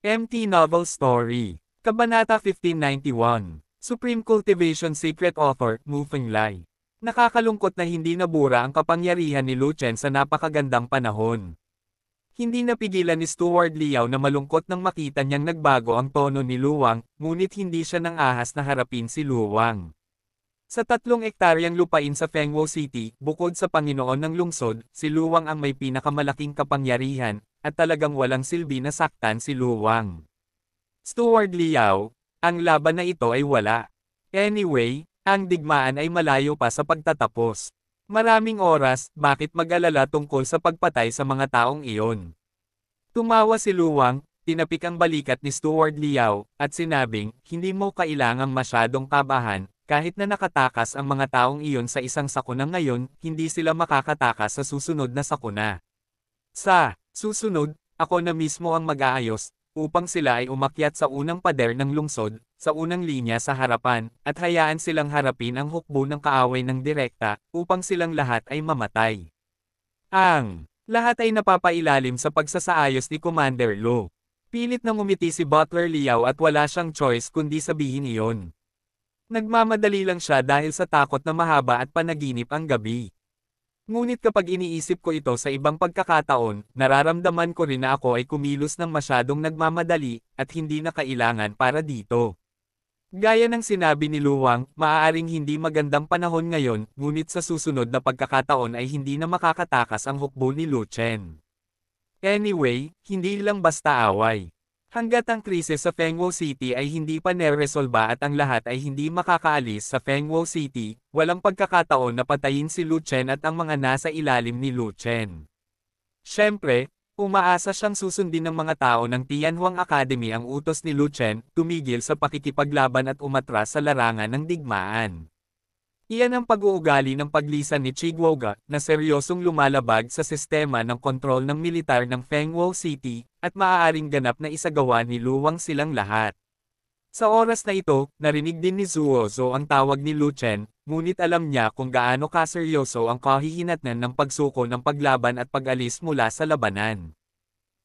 MT Novel Story. Kabanata 1591. Supreme Cultivation Secret Author, Mu Lai Nakakalungkot na hindi nabura ang kapangyarihan ni Lu Chen sa napakagandang panahon. Hindi napigilan ni Stuart Liao na malungkot nang makita niyang nagbago ang tono ni Luwang, ngunit hindi siya nang ahas na harapin si Luwang. Sa tatlong ektaryang lupain sa Fengwo City, bukod sa Panginoon ng Lungsod, si Luwang ang may pinakamalaking kapangyarihan, at talagang walang silbi na saktan si Luwang. Steward Liao, ang laban na ito ay wala. Anyway, ang digmaan ay malayo pa sa pagtatapos. Maraming oras, bakit mag-alala tungkol sa pagpatay sa mga taong iyon? Tumawa si Luwang, tinapik ang balikat ni Steward Liao, at sinabing, hindi mo kailangang masyadong kabahan, kahit na nakatakas ang mga taong iyon sa isang sakuna ngayon, hindi sila makakatakas sa susunod na sakuna. Sa susunod, ako na mismo ang mag-aayos, upang sila ay umakyat sa unang pader ng lungsod, sa unang linya sa harapan, at hayaan silang harapin ang hukbo ng kaaway ng direkta, upang silang lahat ay mamatay. Ang lahat ay napapailalim sa pagsasaayos ni Commander Lo. Pilit na umiti si Butler Liao at wala siyang choice kundi sabihin iyon. Nagmamadali lang siya dahil sa takot na mahaba at panaginip ang gabi. Ngunit kapag iniisip ko ito sa ibang pagkakataon, nararamdaman ko rin na ako ay kumilos ng masyadong nagmamadali, at hindi na kailangan para dito. Gaya ng sinabi ni Luwang, maaaring hindi magandang panahon ngayon, ngunit sa susunod na pagkakataon ay hindi na makakatakas ang hukbo ni Lu Chen. Anyway, hindi lang basta away. Hanggat ang krisis sa Fengwo City ay hindi pa neresolba at ang lahat ay hindi makakaalis sa Fengwo City, walang pagkakataon na patayin si Lu Chen at ang mga nasa ilalim ni Lu Chen. Siyempre, umaasa siyang susundin ng mga tao ng Tianhuang Academy ang utos ni Lu Chen, tumigil sa pakikipaglaban at umatras sa larangan ng digmaan. Iyan ang pag-uugali ng paglisan ni Chigwoga, na seryosong lumalabag sa sistema ng kontrol ng militar ng Fengwo City, at maaaring ganap na isagawa ni Luwang silang lahat. Sa oras na ito, narinig din ni Zuozo ang tawag ni Luchen, ngunit alam niya kung gaano kaseryoso ang kahihinatnan ng pagsuko ng paglaban at pag-alis mula sa labanan.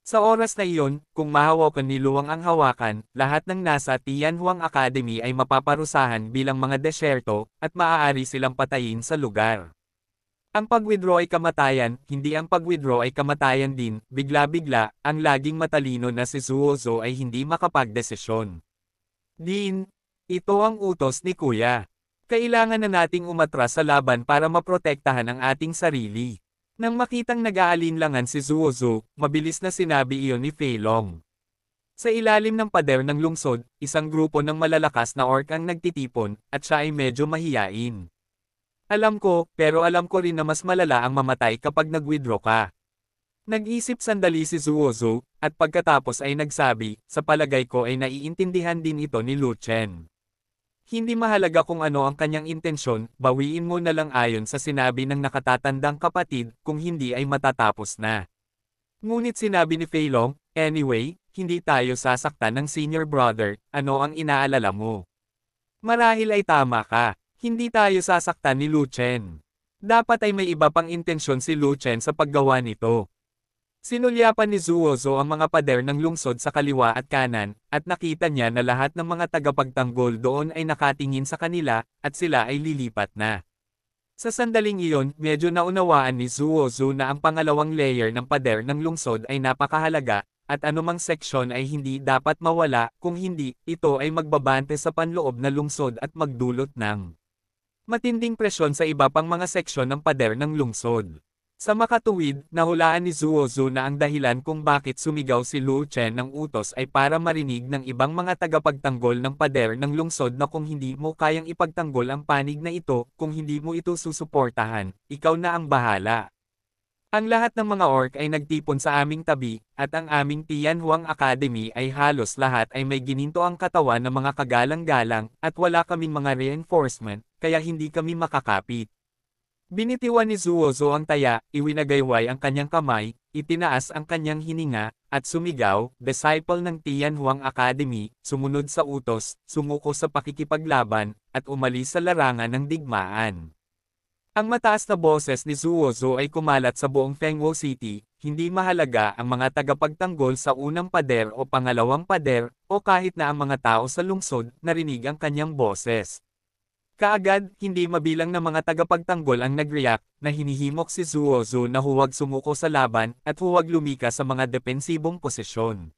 Sa oras na iyon, kung mahawakan ni Luwang ang hawakan, lahat ng nasa Tianhuang Academy ay mapaparusahan bilang mga desyerto, at maaari silang patayin sa lugar. Ang pag-withdraw ay kamatayan, hindi ang pag-withdraw ay kamatayan din, bigla-bigla, ang laging matalino na si Zuozo ay hindi makapagdesisyon. Din, ito ang utos ni Kuya. Kailangan na nating umatras sa laban para maprotektahan ang ating sarili. Nang makitang nag-aalinlangan si Zuozu, mabilis na sinabi iyon ni Fei Long. Sa ilalim ng pader ng lungsod, isang grupo ng malalakas na ork ang nagtitipon, at siya ay medyo mahiyain. Alam ko, pero alam ko rin na mas malala ang mamatay kapag nag-withdraw ka. Nag-isip sandali si Zuozu, at pagkatapos ay nagsabi, sa palagay ko ay naiintindihan din ito ni Lu Chen. Hindi mahalaga kung ano ang kanyang intensyon, bawiin mo na lang ayon sa sinabi ng nakatatandang kapatid, kung hindi ay matatapos na. Ngunit sinabi ni Feilong, anyway, hindi tayo sasaktan ng senior brother, ano ang inaalala mo? Marahil ay tama ka, hindi tayo sasaktan ni Lu Chen. Dapat ay may iba pang intensyon si Lu Chen sa paggawa nito. Sinulyapan ni Zuozo ang mga pader ng lungsod sa kaliwa at kanan, at nakita niya na lahat ng mga tagapagtanggol doon ay nakatingin sa kanila, at sila ay lilipat na. Sa sandaling iyon, medyo naunawaan ni Zuozo na ang pangalawang layer ng pader ng lungsod ay napakahalaga, at anumang seksyon ay hindi dapat mawala, kung hindi, ito ay magbabante sa panloob na lungsod at magdulot ng matinding presyon sa iba pang mga seksyon ng pader ng lungsod. Sa makatuwid, nahulaan ni Zuo Zhu na ang dahilan kung bakit sumigaw si Lu Chen ng utos ay para marinig ng ibang mga tagapagtanggol ng pader ng lungsod na kung hindi mo kayang ipagtanggol ang panig na ito, kung hindi mo ito susuportahan, ikaw na ang bahala. Ang lahat ng mga orc ay nagtipon sa aming tabi, at ang aming Tianhuang Academy ay halos lahat ay may gininto ang katawan ng mga kagalang-galang, at wala kaming mga reinforcement, kaya hindi kami makakapit. Binitiwan ni Zuozo ang taya, iwinagayway ang kanyang kamay, itinaas ang kanyang hininga, at sumigaw, disciple ng Tianhuang Academy, sumunod sa utos, sumuko sa pakikipaglaban, at umalis sa larangan ng digmaan. Ang mataas na boses ni Zuozo ay kumalat sa buong Fengwo City, hindi mahalaga ang mga tagapagtanggol sa unang pader o pangalawang pader, o kahit na ang mga tao sa lungsod, narinig ang kanyang boses. Kaagad, hindi mabilang na mga tagapagtanggol ang nag-react, na hinihimok si Zuozu na huwag sumuko sa laban, at huwag lumika sa mga depensibong posisyon.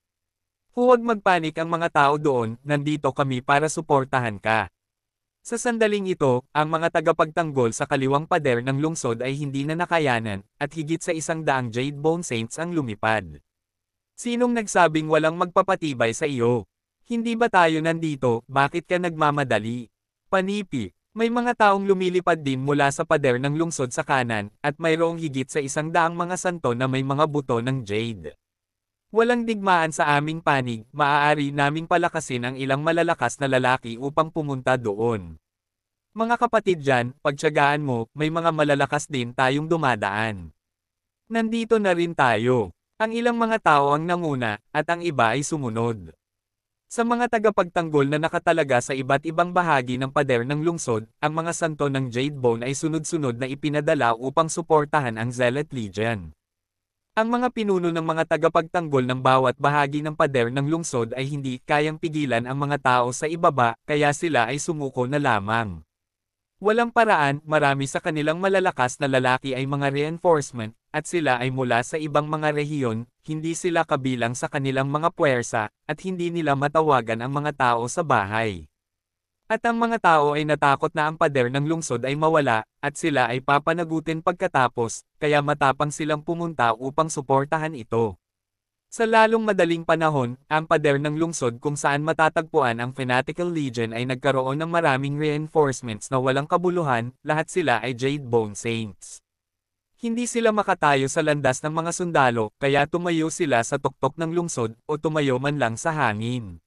Huwag magpanik ang mga tao doon, nandito kami para suportahan ka. Sa sandaling ito, ang mga tagapagtanggol sa kaliwang pader ng lungsod ay hindi na nakayanan, at higit sa isang daang Jade Bone Saints ang lumipad. Sinong nagsabing walang magpapatibay sa iyo? Hindi ba tayo nandito, bakit ka nagmamadali? Panipi. May mga taong lumilipad din mula sa pader ng lungsod sa kanan, at mayroong higit sa isang daang mga santo na may mga buto ng jade. Walang digmaan sa aming panig, maaari naming palakasin ang ilang malalakas na lalaki upang pumunta doon. Mga kapatid dyan, pagtsagaan mo, may mga malalakas din tayong dumadaan. Nandito na rin tayo. Ang ilang mga tao ang nanguna, at ang iba ay sumunod. Sa mga tagapagtanggol na nakatalaga sa iba't ibang bahagi ng pader ng lungsod, ang mga santo ng Jade Bone ay sunod-sunod na ipinadala upang suportahan ang Zealot Legion. Ang mga pinuno ng mga tagapagtanggol ng bawat bahagi ng pader ng lungsod ay hindi kayang pigilan ang mga tao sa ibaba, kaya sila ay sumuko na lamang. Walang paraan, marami sa kanilang malalakas na lalaki ay mga reinforcement, at sila ay mula sa ibang mga rehiyon, hindi sila kabilang sa kanilang mga puwersa, at hindi nila matawagan ang mga tao sa bahay. At ang mga tao ay natakot na ang pader ng lungsod ay mawala, at sila ay papanagutin pagkatapos, kaya matapang silang pumunta upang suportahan ito. Sa lalong madaling panahon, ang pader ng lungsod kung saan matatagpuan ang Fanatical Legion ay nagkaroon ng maraming reinforcements na walang kabuluhan, lahat sila ay Jade Bone Saints. Hindi sila makatayo sa landas ng mga sundalo, kaya tumayo sila sa tuktok ng lungsod, o tumayo man lang sa hangin.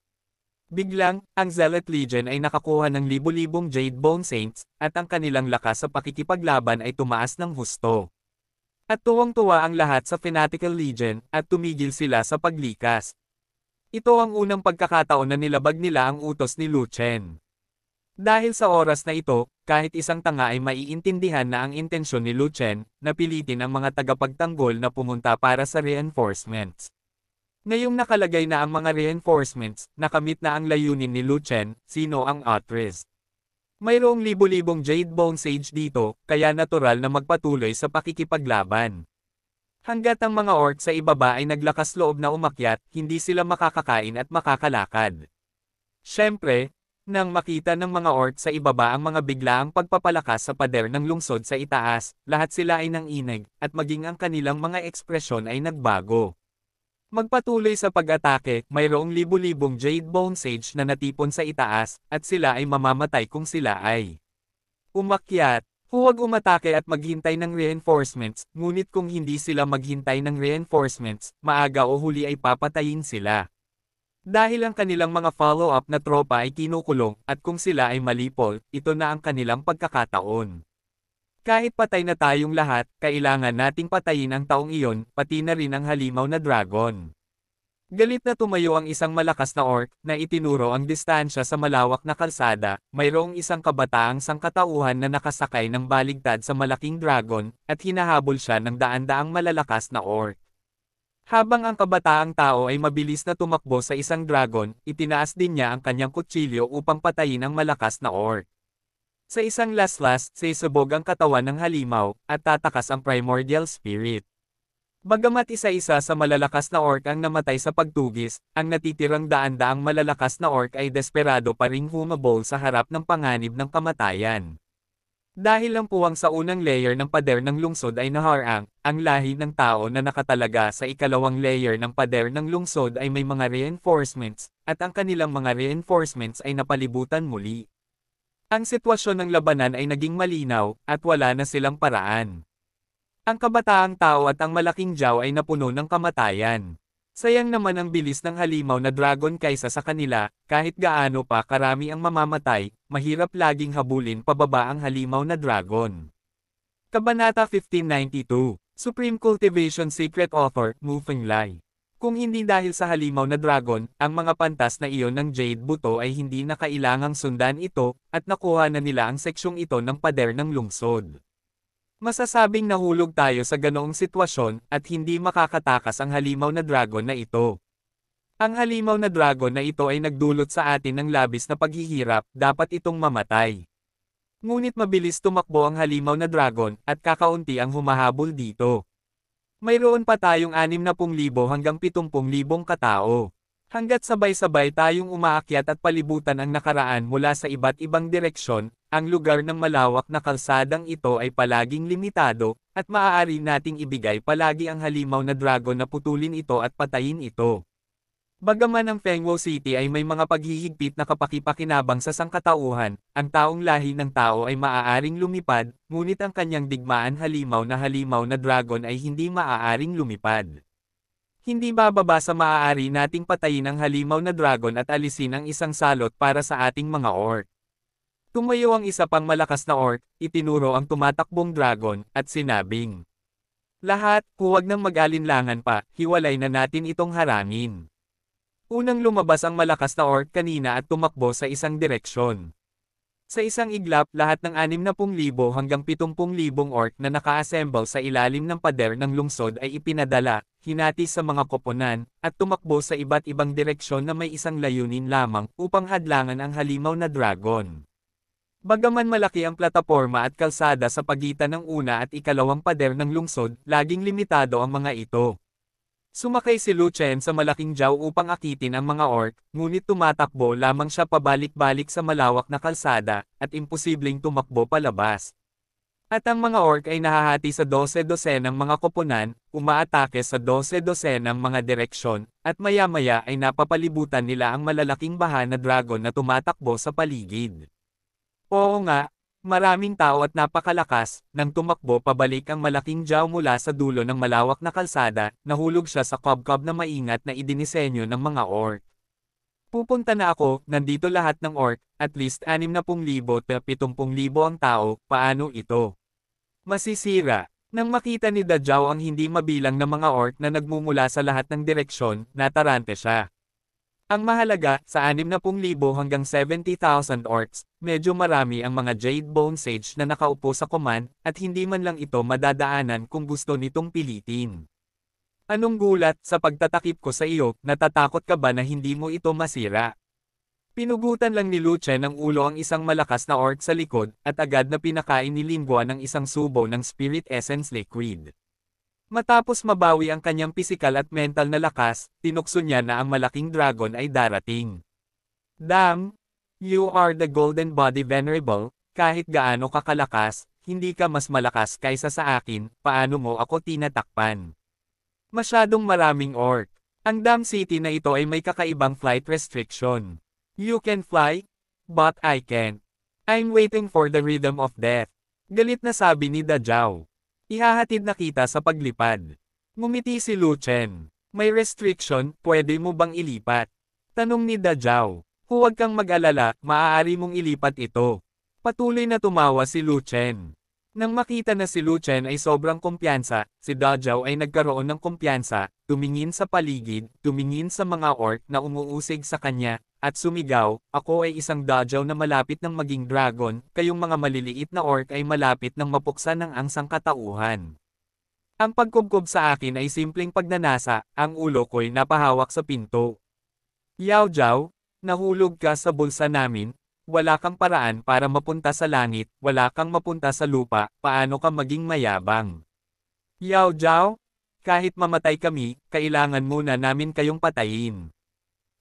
Biglang, ang Zealot Legion ay nakakuha ng libu-libong Jade Bone Saints, at ang kanilang lakas sa pakikipaglaban ay tumaas ng husto. At tuwang-tuwa ang lahat sa Fanatical Legion, at tumigil sila sa paglikas. Ito ang unang pagkakataon na nilabag nila ang utos ni Lu Chen. Dahil sa oras na ito, kahit isang tanga ay maiintindihan na ang intensyon ni Lu Chen na pilitin ang mga tagapagtanggol na pumunta para sa reinforcements. Ngayong nakalagay na ang mga reinforcements, nakamit na ang layunin ni Lu Chen, sino ang Otrist. Mayroong libo-libong Jade Bone Sage dito, kaya natural na magpatuloy sa pakikipaglaban. Hanggat ang mga orc sa ibaba ay naglakas loob na umakyat, hindi sila makakakain at makakalakad. Siyempre, nang makita ng mga orc sa ibaba ang mga biglaang pagpapalakas sa pader ng lungsod sa itaas, lahat sila ay nanginig, at maging ang kanilang mga ekspresyon ay nagbago. Magpatuloy sa pag-atake, mayroong libu-libong Jade Bone Sage na natipon sa itaas, at sila ay mamamatay kung sila ay umakyat. Huwag umatake at maghintay ng reinforcements, ngunit kung hindi sila maghintay ng reinforcements, maaga o huli ay papatayin sila. Dahil ang kanilang mga follow-up na tropa ay kinukulong, at kung sila ay malipol, ito na ang kanilang pagkakataon. Kahit patay na tayong lahat, kailangan nating patayin ang taong iyon, pati na rin ang halimaw na dragon. Galit na tumayo ang isang malakas na orc, na itinuro ang distansya sa malawak na kalsada, mayroong isang kabataang sangkatauhan na nakasakay ng baligtad sa malaking dragon, at hinahabol siya ng daan-daang malalakas na orc. Habang ang kabataang tao ay mabilis na tumakbo sa isang dragon, itinaas din niya ang kanyang kutsilyo upang patayin ang malakas na orc. Sa isang last-last, sisubog ang katawan ng halimaw, at tatakas ang primordial spirit. Bagamat isa-isa sa malalakas na orc ang namatay sa pagtugis, ang natitirang daan-daang malalakas na orc ay desperado pa ring humabol sa harap ng panganib ng kamatayan. Dahil ang puwang sa unang layer ng pader ng lungsod ay naharang, ang lahi ng tao na nakatalaga sa ikalawang layer ng pader ng lungsod ay may mga reinforcements, at ang kanilang mga reinforcements ay napalibutan muli. Ang sitwasyon ng labanan ay naging malinaw, at wala na silang paraan. Ang kabataang tao at ang malaking jaw ay napuno ng kamatayan. Sayang naman ang bilis ng halimaw na dragon kaysa sa kanila, kahit gaano pa karami ang mamamatay, mahirap laging habulin pababa ang halimaw na dragon. Kabanata 1592 Supreme Cultivation Secret Author, Moving Lie kung hindi dahil sa halimaw na dragon, ang mga pantas na iyon ng Jade Buto ay hindi na kailangang sundan ito, at nakuha na nila ang seksyong ito ng pader ng lungsod. Masasabing nahulog tayo sa ganoong sitwasyon, at hindi makakatakas ang halimaw na dragon na ito. Ang halimaw na dragon na ito ay nagdulot sa atin ng labis na paghihirap, dapat itong mamatay. Ngunit mabilis tumakbo ang halimaw na dragon, at kakaunti ang humahabol dito. Mayroon pa tayong 60,000 hanggang 70,000 katao. Hanggat sabay-sabay tayong umaakyat at palibutan ang nakaraan mula sa iba't ibang direksyon, ang lugar ng malawak na kalsadang ito ay palaging limitado, at maaari nating ibigay palagi ang halimaw na dragon na putulin ito at patayin ito. Bagaman ang Fengwo City ay may mga paghihigpit na kapakipakinabang sa sangkatauhan, ang taong lahi ng tao ay maaaring lumipad, ngunit ang kanyang digmaan halimaw na halimaw na dragon ay hindi maaaring lumipad. Hindi bababa sa maaari nating patayin ang halimaw na dragon at alisin ang isang salot para sa ating mga orc. Tumayo ang isa pang malakas na orc, itinuro ang tumatakbong dragon, at sinabing, Lahat, huwag nang mag-alinlangan pa, hiwalay na natin itong harangin. Unang lumabas ang malakas na orc kanina at tumakbo sa isang direksyon. Sa isang iglap, lahat ng 60,000 hanggang 70,000 orc na naka-assemble sa ilalim ng pader ng lungsod ay ipinadala, hinati sa mga koponan, at tumakbo sa iba't ibang direksyon na may isang layunin lamang upang hadlangan ang halimaw na dragon. Bagaman malaki ang plataporma at kalsada sa pagitan ng una at ikalawang pader ng lungsod, laging limitado ang mga ito. Sumakay si Lu Chen sa malaking jaw upang akitin ang mga orc, ngunit tumatakbo lamang siya pabalik-balik sa malawak na kalsada, at imposibleng tumakbo palabas. At ang mga orc ay nahahati sa 12-12 ng mga koponan, umaatake sa 12-12 ng mga direksyon, at maya-maya ay napapalibutan nila ang malalaking baha na dragon na tumatakbo sa paligid. Oo nga, Maraming tao at napakalakas, nang tumakbo pabalik ang malaking jaw mula sa dulo ng malawak na kalsada, nahulog siya sa kob-kob na maingat na idinisenyo ng mga orc. Pupunta na ako, nandito lahat ng orc, at least 60,000 per 70,000 ang tao, paano ito? Masisira. Nang makita ni Dajaw ang hindi mabilang na mga orc na nagmumula sa lahat ng direksyon, natarante siya. Ang mahalaga, sa 60,000 hanggang 70,000 orcs, medyo marami ang mga Jade Bone Sage na nakaupo sa command, at hindi man lang ito madadaanan kung gusto nitong pilitin. Anong gulat sa pagtatakip ko sa iyo, natatakot ka ba na hindi mo ito masira? Pinugutan lang ni Luchen ng ulo ang isang malakas na orc sa likod, at agad na pinakain ni Lingua ng isang subo ng spirit essence liquid. Matapos mabawi ang kanyang pisikal at mental na lakas, tinukso niya na ang malaking dragon ay darating. Dam, you are the golden body venerable, kahit gaano ka kalakas, hindi ka mas malakas kaysa sa akin, paano mo ako tinatakpan? Masyadong maraming orc. Ang Dam City na ito ay may kakaibang flight restriction. You can fly, but I can't. I'm waiting for the rhythm of death. Galit na sabi ni Dajao. Ihahatid na kita sa paglipad. Ngumiti si Lu Chen. May restriction, pwede mo bang ilipat? Tanong ni Da Zhao. Huwag kang mag-alala, maaari mong ilipat ito. Patuloy na tumawa si Lu Chen. Nang makita na si Lu Chen ay sobrang kumpiyansa, si Da Zhao ay nagkaroon ng kumpiyansa, tumingin sa paligid, tumingin sa mga orc na umuusig sa kanya, at sumigaw, Ako ay isang dajaw na malapit ng maging dragon, kayong mga maliliit na orc ay malapit ng mapuksa ng ang sangkatauhan. Ang pagkubkob sa akin ay simpleng pagnanasa, ang ulo ko'y napahawak sa pinto. Yao Jiao, nahulog ka sa bulsa namin, wala kang paraan para mapunta sa langit, wala kang mapunta sa lupa, paano ka maging mayabang? Yao Jiao, kahit mamatay kami, kailangan muna namin kayong patayin.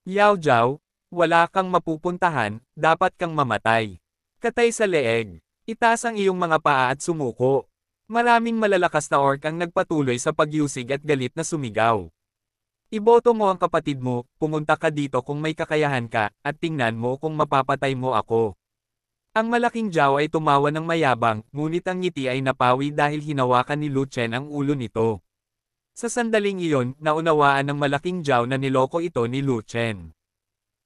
Yao Jiao, wala kang mapupuntahan, dapat kang mamatay. Katay sa leeg. Itaas ang iyong mga paa at sumuko. Maraming malalakas na ork ang nagpatuloy sa pagyusig at galit na sumigaw. Iboto mo ang kapatid mo, pumunta ka dito kung may kakayahan ka, at tingnan mo kung mapapatay mo ako. Ang malaking jaw ay tumawa ng mayabang, ngunit ang ngiti ay napawi dahil hinawakan ni Lu Chen ang ulo nito. Sa sandaling iyon, naunawaan ng malaking jaw na niloko ito ni Lu Chen.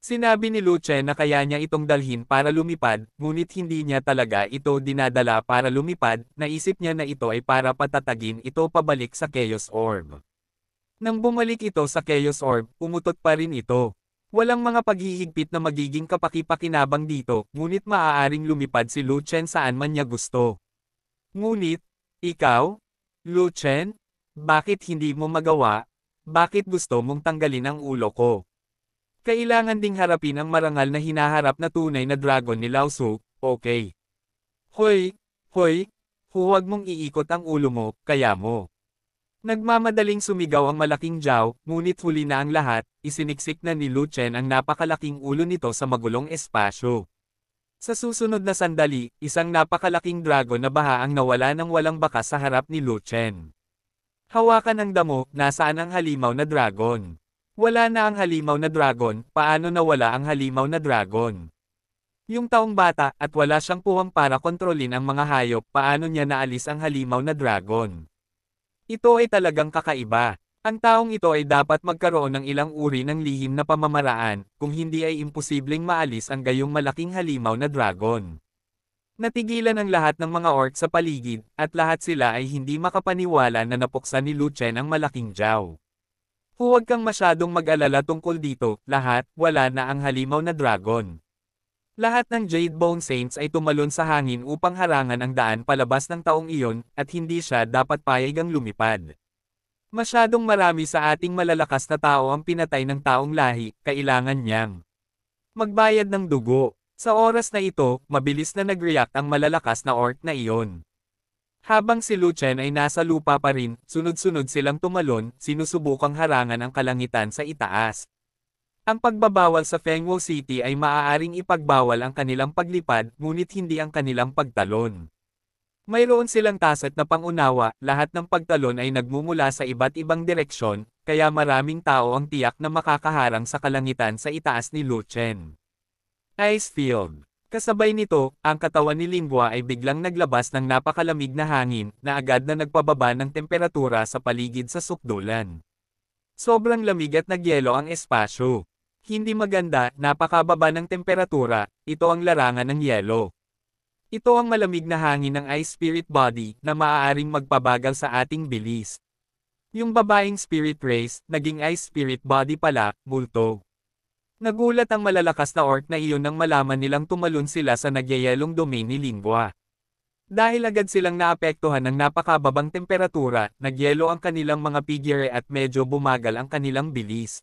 Sinabi ni Luce na kaya niya itong dalhin para lumipad, ngunit hindi niya talaga ito dinadala para lumipad, naisip niya na ito ay para patatagin ito pabalik sa Chaos Orb. Nang bumalik ito sa Chaos Orb, umutot pa rin ito. Walang mga paghihigpit na magiging kapakipakinabang dito, ngunit maaaring lumipad si Luchen saan man niya gusto. Ngunit, ikaw? Luchen? Bakit hindi mo magawa? Bakit gusto mong tanggalin ang ulo ko? Kailangan ding harapin ang marangal na hinaharap na tunay na dragon ni Lao Su, okay. Hoy, hoy, huwag mong iikot ang ulo mo, kaya mo. Nagmamadaling sumigaw ang malaking Zhao, ngunit huli na ang lahat, isiniksik na ni Lu Chen ang napakalaking ulo nito sa magulong espasyo. Sa susunod na sandali, isang napakalaking dragon na baha ang nawala ng walang bakas sa harap ni Lu Chen. Hawakan ang damo, nasaan ang halimaw na dragon. Wala na ang halimaw na dragon, paano na wala ang halimaw na dragon? Yung taong bata, at wala siyang puwang para kontrolin ang mga hayop, paano niya naalis ang halimaw na dragon? Ito ay talagang kakaiba. Ang taong ito ay dapat magkaroon ng ilang uri ng lihim na pamamaraan, kung hindi ay imposibleng maalis ang gayong malaking halimaw na dragon. Natigilan ang lahat ng mga orc sa paligid, at lahat sila ay hindi makapaniwala na napuksan ni Luchen ang malaking jaw. Huwag kang masyadong mag-alala tungkol dito, lahat, wala na ang halimaw na dragon. Lahat ng Jade Bone Saints ay tumalon sa hangin upang harangan ang daan palabas ng taong iyon, at hindi siya dapat payagang lumipad. Masyadong marami sa ating malalakas na tao ang pinatay ng taong lahi, kailangan niyang magbayad ng dugo. Sa oras na ito, mabilis na nag-react ang malalakas na orc na iyon. Habang si Luchen ay nasa lupa pa rin, sunod-sunod silang tumalon, sinusubukang harangan ang kalangitan sa itaas. Ang pagbabawal sa Fengwo City ay maaaring ipagbawal ang kanilang paglipad, ngunit hindi ang kanilang pagtalon. Mayroon silang tasat na pangunawa, lahat ng pagtalon ay nagmumula sa iba't ibang direksyon, kaya maraming tao ang tiyak na makakaharang sa kalangitan sa itaas ni Luchen. Icefield Kasabay nito, ang katawan ni Lingua ay biglang naglabas ng napakalamig na hangin na agad na nagpababa ng temperatura sa paligid sa sukdulan. Sobrang lamig at nagyelo ang espasyo. Hindi maganda, napakababa ng temperatura, ito ang larangan ng yelo. Ito ang malamig na hangin ng ice spirit body na maaaring magpabagal sa ating bilis. Yung babaeng spirit race, naging ice spirit body pala, multo. Nagulat ang malalakas na orc na iyon nang malaman nilang tumalon sila sa nagyayelong domain ni Lingua. Dahil agad silang naapektuhan ng napakababang temperatura, nagyelo ang kanilang mga figure at medyo bumagal ang kanilang bilis.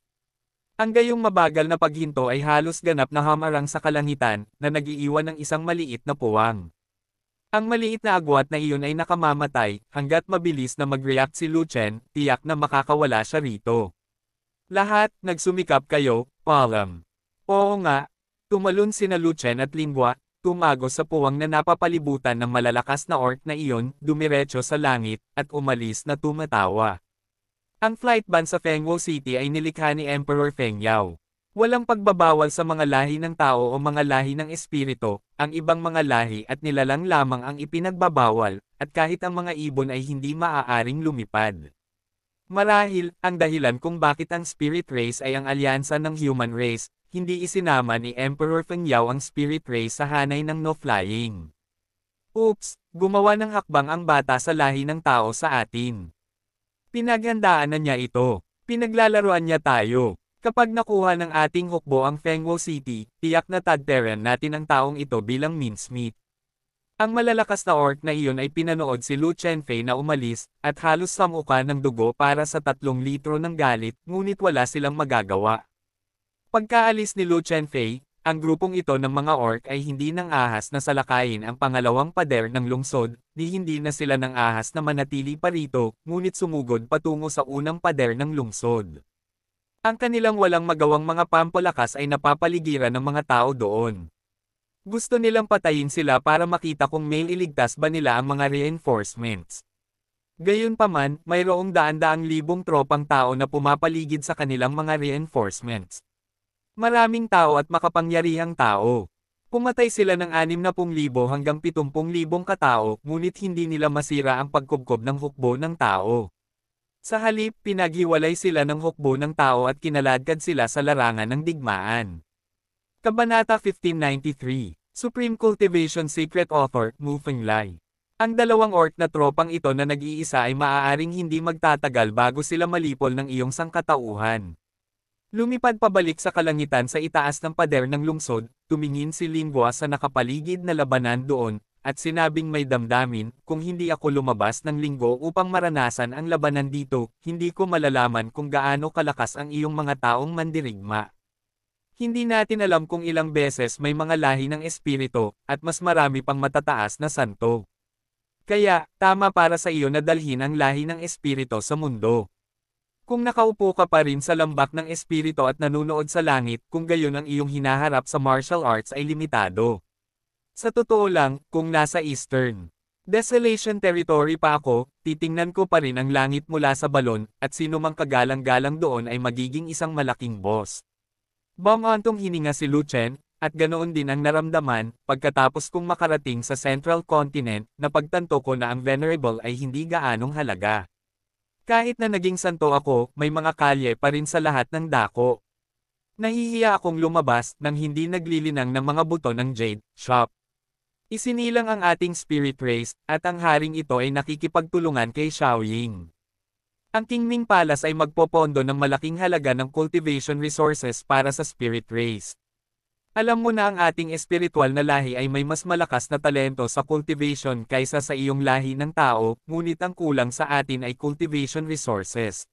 Ang gayong mabagal na paghinto ay halos ganap na hamarang sa kalangitan, na nagiiwan ng isang maliit na puwang. Ang maliit na agwat na iyon ay nakamamatay, hanggat mabilis na mag-react si Luchen, tiyak na makakawala siya rito. Lahat, nagsumikap kayo, Palm. Oo nga. Tumalon sina Luchen at Lingwa, tumago sa puwang na napapalibutan ng malalakas na ork na iyon, dumiretso sa langit, at umalis na tumatawa. Ang flight ban sa Fengwo City ay nilikha ni Emperor Feng Yao. Walang pagbabawal sa mga lahi ng tao o mga lahi ng espirito, ang ibang mga lahi at nilalang lamang ang ipinagbabawal, at kahit ang mga ibon ay hindi maaaring lumipad. Marahil, ang dahilan kung bakit ang spirit race ay ang alyansa ng human race, hindi isinama ni Emperor Feng Yao ang spirit race sa hanay ng no-flying. Oops, gumawa ng hakbang ang bata sa lahi ng tao sa atin. Pinaghandaan na niya ito. Pinaglalaroan niya tayo. Kapag nakuha ng ating hukbo ang Fengwo City, tiyak na tagteran natin ang taong ito bilang mincemeat. Ang malalakas na orc na iyon ay pinanood si Lu Chenfei na umalis, at halos samuka ng dugo para sa tatlong litro ng galit, ngunit wala silang magagawa. Pagkaalis ni Lu Chenfei, ang grupong ito ng mga orc ay hindi ng ahas na salakayin ang pangalawang pader ng lungsod, di hindi na sila ng ahas na manatili pa rito, ngunit sumugod patungo sa unang pader ng lungsod. Ang kanilang walang magawang mga pampalakas ay napapaligiran ng mga tao doon. Gusto nilang patayin sila para makita kung may iligtas ba nila ang mga reinforcements. Gayunpaman, mayroong daan-daang libong tropang tao na pumapaligid sa kanilang mga reinforcements. Maraming tao at makapangyarihang tao. Pumatay sila ng 60,000 hanggang 70,000 katao, ngunit hindi nila masira ang pagkubkob ng hukbo ng tao. Sa halip, pinaghiwalay sila ng hukbo ng tao at kinaladkad sila sa larangan ng digmaan. Kabanata 1593, Supreme Cultivation Secret Author, Mufeng Lai. Ang dalawang orc na tropang ito na nag-iisa ay maaaring hindi magtatagal bago sila malipol ng iyong sangkatauhan. Lumipad pabalik sa kalangitan sa itaas ng pader ng lungsod, tumingin si Lingua sa nakapaligid na labanan doon, at sinabing may damdamin, kung hindi ako lumabas ng linggo upang maranasan ang labanan dito, hindi ko malalaman kung gaano kalakas ang iyong mga taong mandirigma. Hindi natin alam kung ilang beses may mga lahi ng espirito, at mas marami pang matataas na santo. Kaya, tama para sa iyo na dalhin ang lahi ng espirito sa mundo. Kung nakaupo ka pa rin sa lambak ng espirito at nanunood sa langit, kung gayon ang iyong hinaharap sa martial arts ay limitado. Sa totoo lang, kung nasa Eastern Desolation Territory pa ako, titingnan ko pa rin ang langit mula sa balon, at sino mang kagalang-galang doon ay magiging isang malaking boss. Bamantong hininga si Lu Chen, at ganoon din ang naramdaman, pagkatapos kong makarating sa Central Continent, na pagtanto ko na ang Venerable ay hindi gaanong halaga. Kahit na naging santo ako, may mga kalye pa rin sa lahat ng dako. Nahihiya akong lumabas nang hindi naglilinang ng mga buto ng Jade Shop. Isinilang ang ating spirit race, at ang haring ito ay nakikipagtulungan kay Xiaoying. Ang Tingning Palace ay magpopondo ng malaking halaga ng cultivation resources para sa spirit race. Alam mo na ang ating espiritual na lahi ay may mas malakas na talento sa cultivation kaysa sa iyong lahi ng tao, ngunit ang kulang sa atin ay cultivation resources.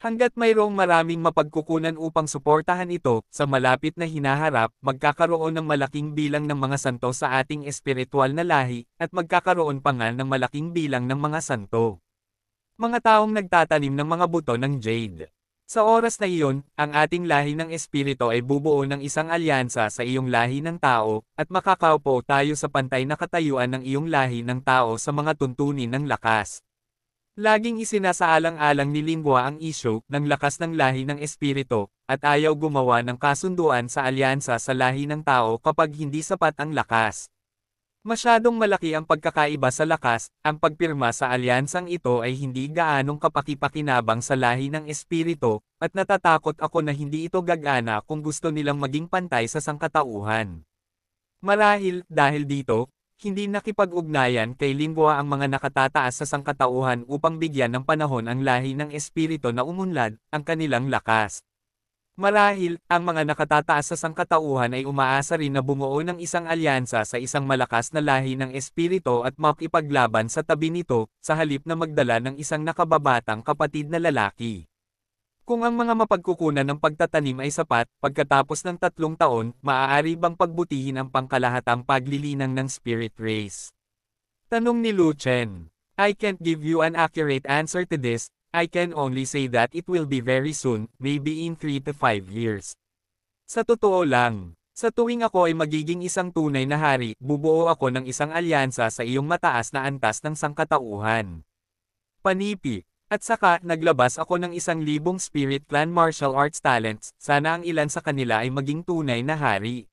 Hanggat mayroong maraming mapagkukunan upang suportahan ito, sa malapit na hinaharap, magkakaroon ng malaking bilang ng mga santo sa ating espiritual na lahi, at magkakaroon pa nga ng malaking bilang ng mga santo mga taong nagtatanim ng mga buto ng jade. Sa oras na iyon, ang ating lahi ng espirito ay bubuo ng isang alyansa sa iyong lahi ng tao, at makakaupo tayo sa pantay na katayuan ng iyong lahi ng tao sa mga tuntunin ng lakas. Laging isinasaalang-alang ni Lingua ang isyo ng lakas ng lahi ng espirito, at ayaw gumawa ng kasunduan sa alyansa sa lahi ng tao kapag hindi sapat ang lakas. Masyadong malaki ang pagkakaiba sa lakas, ang pagpirma sa alyansang ito ay hindi gaanong kapakipakinabang sa lahi ng espirito, at natatakot ako na hindi ito gagana kung gusto nilang maging pantay sa sangkatauhan. Marahil, dahil dito, hindi nakipag-ugnayan kay lingwa ang mga nakatataas sa sangkatauhan upang bigyan ng panahon ang lahi ng espirito na umunlad, ang kanilang lakas. Marahil, ang mga nakatataas sa sangkatauhan ay umaasa rin na bumuo ng isang alyansa sa isang malakas na lahi ng espirito at makipaglaban sa tabi nito, sa halip na magdala ng isang nakababatang kapatid na lalaki. Kung ang mga mapagkukunan ng pagtatanim ay sapat, pagkatapos ng tatlong taon, maaari bang pagbutihin ang pangkalahatang paglilinang ng spirit race? Tanong ni Lu Chen. I can't give you an accurate answer to this, I can only say that it will be very soon, maybe in 3 to 5 years. Sa totoo lang, sa tuwing ako ay magiging isang tunay na hari, bubuo ako ng isang alyansa sa iyong mataas na antas ng sangkatauhan. Panipi, at saka, naglabas ako ng isang libong Spirit Clan martial arts talents, sana ang ilan sa kanila ay maging tunay na hari.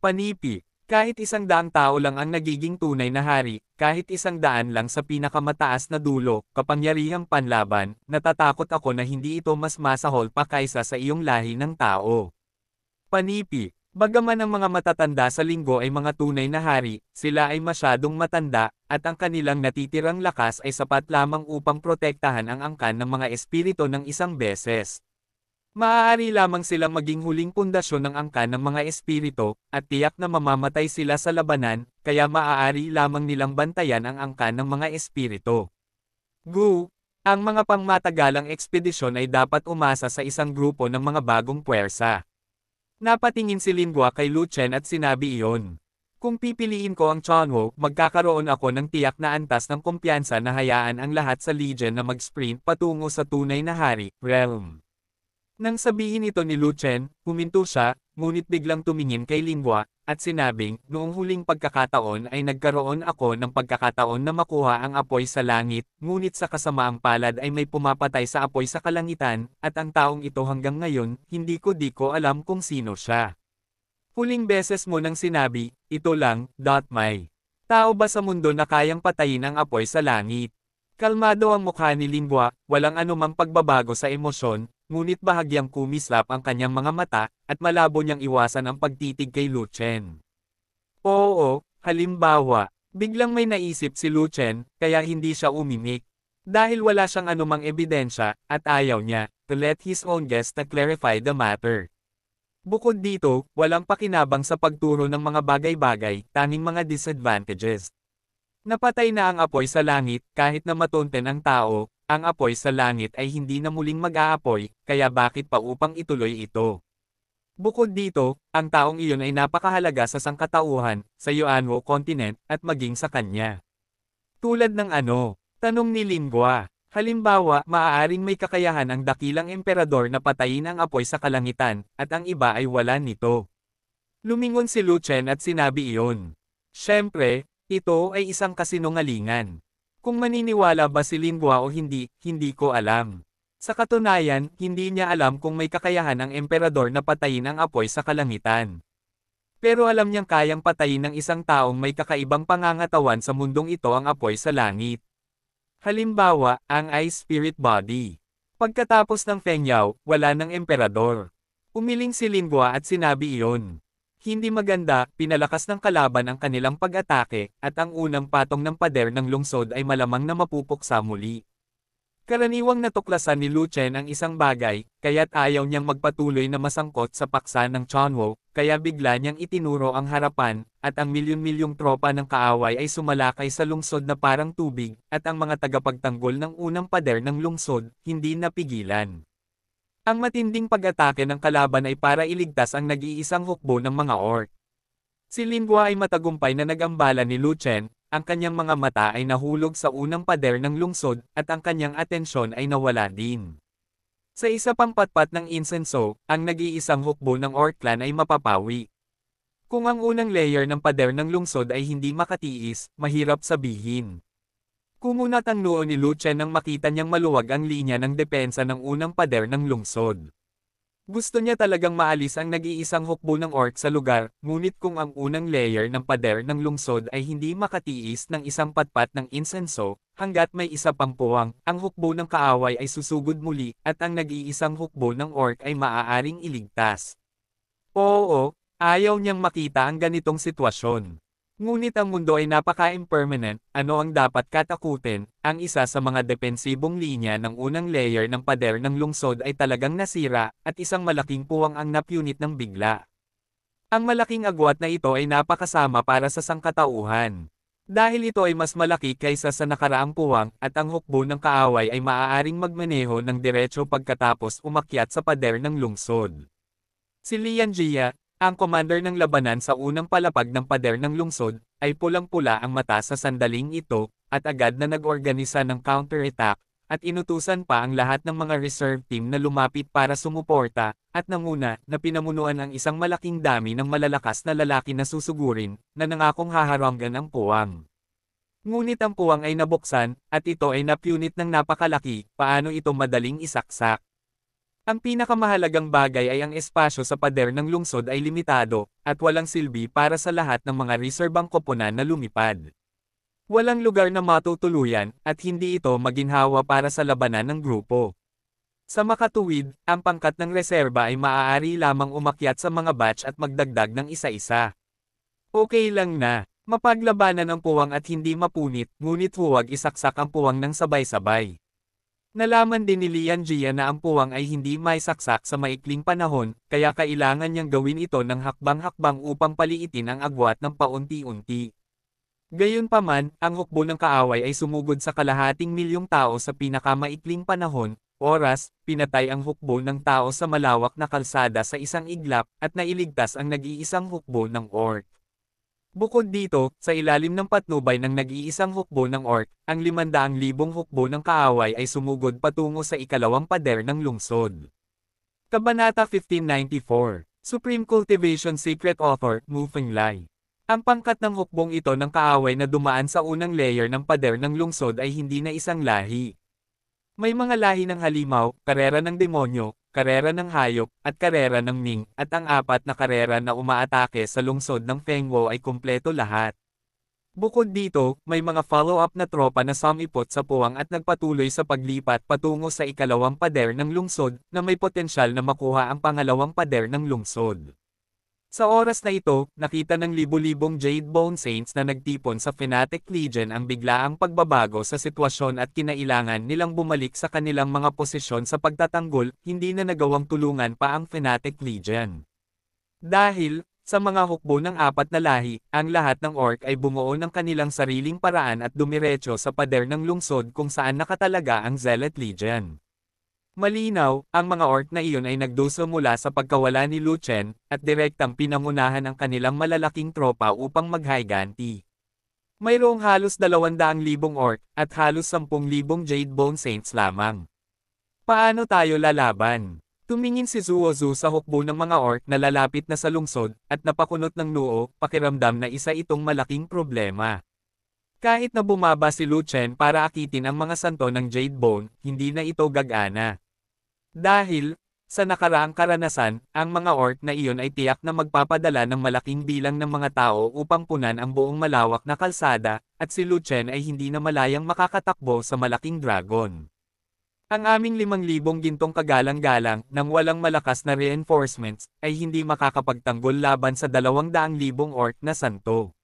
Panipi, kahit isang daang tao lang ang nagiging tunay na hari, kahit isang daan lang sa pinakamataas na dulo, kapangyarihang panlaban, natatakot ako na hindi ito mas masahol pa kaysa sa iyong lahi ng tao. Panipi, Bagaman ang mga matatanda sa linggo ay mga tunay na hari, sila ay masyadong matanda, at ang kanilang natitirang lakas ay sapat lamang upang protektahan ang angkan ng mga espirito ng isang beses. Maaari lamang silang maging huling pundasyon ng angka ng mga espirito, at tiyak na mamamatay sila sa labanan, kaya maaari lamang nilang bantayan ang angka ng mga espirito. Gu, ang mga pangmatagalang ekspedisyon ay dapat umasa sa isang grupo ng mga bagong puwersa. Napatingin si Lingua kay Lu Chen at sinabi iyon. Kung pipiliin ko ang Chonwo, magkakaroon ako ng tiyak na antas ng kumpiyansa na hayaan ang lahat sa Legion na mag-sprint patungo sa tunay na hari, Realm. Nang sabihin ito ni Lu Chen, huminto siya, ngunit biglang tumingin kay Lingwa, at sinabing, noong huling pagkakataon ay nagkaroon ako ng pagkakataon na makuha ang apoy sa langit, ngunit sa kasamaang palad ay may pumapatay sa apoy sa kalangitan, at ang taong ito hanggang ngayon, hindi ko di ko alam kung sino siya. Huling beses mo nang sinabi, ito lang, dot may. Tao ba sa mundo na kayang patayin ang apoy sa langit? Kalmado ang mukha ni Lingwa, walang anumang pagbabago sa emosyon, ngunit bahagyang kumislap ang kanyang mga mata, at malabo niyang iwasan ang pagtitig kay Luchen. Oo, halimbawa, biglang may naisip si Luchen, kaya hindi siya umimik. Dahil wala siyang anumang ebidensya, at ayaw niya, to let his own guest na clarify the matter. Bukod dito, walang pakinabang sa pagturo ng mga bagay-bagay, tanging mga disadvantages. Napatay na ang apoy sa langit, kahit na matunten ang tao, ang apoy sa langit ay hindi na muling mag-aapoy, kaya bakit pa upang ituloy ito? Bukod dito, ang taong iyon ay napakahalaga sa sangkatauhan, sa Yoanwo continent, at maging sa kanya. Tulad ng ano? Tanong ni Lingua. Halimbawa, maaaring may kakayahan ang dakilang emperador na patayin ang apoy sa kalangitan, at ang iba ay wala nito. Lumingon si Lu Chen at sinabi iyon. Siyempre, ito ay isang kasinungalingan. Kung maniniwala ba si Lingua o hindi, hindi ko alam. Sa katunayan, hindi niya alam kung may kakayahan ang emperador na patayin ang apoy sa kalangitan. Pero alam niyang kayang patayin ng isang taong may kakaibang pangangatawan sa mundong ito ang apoy sa langit. Halimbawa, ang Ice Spirit Body. Pagkatapos ng Feng Yao, wala ng emperador. Umiling si Lingua at sinabi iyon. Hindi maganda, pinalakas ng kalaban ang kanilang pag-atake, at ang unang patong ng pader ng lungsod ay malamang na mapupuksa muli. Karaniwang natuklasan ni Lu Chen ang isang bagay, kaya't ayaw niyang magpatuloy na masangkot sa paksa ng Chonwo, kaya bigla niyang itinuro ang harapan, at ang milyon-milyong tropa ng kaaway ay sumalakay sa lungsod na parang tubig, at ang mga tagapagtanggol ng unang pader ng lungsod, hindi napigilan. Ang matinding pag-atake ng kalaban ay para iligtas ang nag-iisang hukbo ng mga orc. Si Lingua ay matagumpay na nagambala ni Luchen, ang kanyang mga mata ay nahulog sa unang pader ng lungsod at ang kanyang atensyon ay nawala din. Sa isa pang patpat ng insenso, ang nag-iisang hukbo ng orc clan ay mapapawi. Kung ang unang layer ng pader ng lungsod ay hindi makatiis, mahirap sabihin. Kumunat ang noo ni Luce nang makita niyang maluwag ang linya ng depensa ng unang pader ng lungsod. Gusto niya talagang maalis ang nag-iisang hukbo ng orc sa lugar, ngunit kung ang unang layer ng pader ng lungsod ay hindi makatiis ng isang patpat ng insenso, hanggat may isa pang puwang, ang hukbo ng kaaway ay susugod muli, at ang nag-iisang hukbo ng orc ay maaaring iligtas. Oo, ayaw niyang makita ang ganitong sitwasyon. Ngunit ang mundo ay napaka-impermanent, ano ang dapat katakutin, ang isa sa mga depensibong linya ng unang layer ng pader ng lungsod ay talagang nasira, at isang malaking puwang ang napunit ng bigla. Ang malaking agwat na ito ay napakasama para sa sangkatauhan. Dahil ito ay mas malaki kaysa sa nakaraang puwang, at ang hukbo ng kaaway ay maaaring magmaneho ng diretsyo pagkatapos umakyat sa pader ng lungsod. Si Lian Jia, ang commander ng labanan sa unang palapag ng pader ng lungsod, ay pulang-pula ang mata sa sandaling ito, at agad na nag-organisa ng counterattack, at inutusan pa ang lahat ng mga reserve team na lumapit para sumuporta, at nanguna, na pinamunuan ang isang malaking dami ng malalakas na lalaki na susugurin, na nangakong haharanggan ang puwang. Ngunit ang puwang ay nabuksan, at ito ay napunit ng napakalaki, paano ito madaling isaksak. Ang pinakamahalagang bagay ay ang espasyo sa pader ng lungsod ay limitado, at walang silbi para sa lahat ng mga reserbang koponan na lumipad. Walang lugar na matutuluyan, at hindi ito maginhawa para sa labanan ng grupo. Sa makatuwid, ang pangkat ng reserba ay maaari lamang umakyat sa mga batch at magdagdag ng isa-isa. Okay lang na, mapaglabanan ang puwang at hindi mapunit, ngunit huwag isaksak ang puwang ng sabay-sabay. Nalaman din ni Lian Jia na ang puwang ay hindi may saksak sa maikling panahon, kaya kailangan niyang gawin ito ng hakbang-hakbang upang paliitin ang agwat ng paunti-unti. Gayunpaman, ang hukbo ng kaaway ay sumugod sa kalahating milyong tao sa pinakamaikling panahon, oras, pinatay ang hukbo ng tao sa malawak na kalsada sa isang iglap, at nailigtas ang nag-iisang hukbo ng orc. Bukod dito, sa ilalim ng patnubay ng nag-iisang hukbo ng ork, ang limandaang libong hukbo ng kaaway ay sumugod patungo sa ikalawang pader ng lungsod. Kabanata 1594 Supreme Cultivation Secret Author, Moving Lai Ang pangkat ng hukbong ito ng kaaway na dumaan sa unang layer ng pader ng lungsod ay hindi na isang lahi. May mga lahi ng halimaw, karera ng demonyo, karera ng hayop, at karera ng Ming, at ang apat na karera na umaatake sa lungsod ng Fengwo ay kumpleto lahat. Bukod dito, may mga follow-up na tropa na sumipot sa puwang at nagpatuloy sa paglipat patungo sa ikalawang pader ng lungsod na may potensyal na makuha ang pangalawang pader ng lungsod. Sa oras na ito, nakita ng libu-libong Jade Bone Saints na nagtipon sa Fnatic Legion ang biglaang pagbabago sa sitwasyon at kinailangan nilang bumalik sa kanilang mga posisyon sa pagtatanggol, hindi na nagawang tulungan pa ang Fnatic Legion. Dahil, sa mga hukbo ng apat na lahi, ang lahat ng orc ay bumuo ng kanilang sariling paraan at dumiretso sa pader ng lungsod kung saan nakatalaga ang Zealot Legion. Malinaw, ang mga orc na iyon ay nagduso mula sa pagkawala ni Luchen, at direktang pinangunahan ang kanilang malalaking tropa upang maghayganti. Mayroong halos 200,000 orc, at halos 10,000 Jade Bone Saints lamang. Paano tayo lalaban? Tumingin si Zuozu sa hukbo ng mga orc na lalapit na sa lungsod, at napakunot ng noo, pakiramdam na isa itong malaking problema. Kahit na bumaba si Lu Chen para akitin ang mga santo ng Jade Bone, hindi na ito gagana. Dahil, sa nakaraang karanasan, ang mga orc na iyon ay tiyak na magpapadala ng malaking bilang ng mga tao upang punan ang buong malawak na kalsada, at si Lu Chen ay hindi na malayang makakatakbo sa malaking dragon. Ang aming 5,000 gintong kagalang-galang nang walang malakas na reinforcements ay hindi makakapagtanggol laban sa 200,000 orc na santo.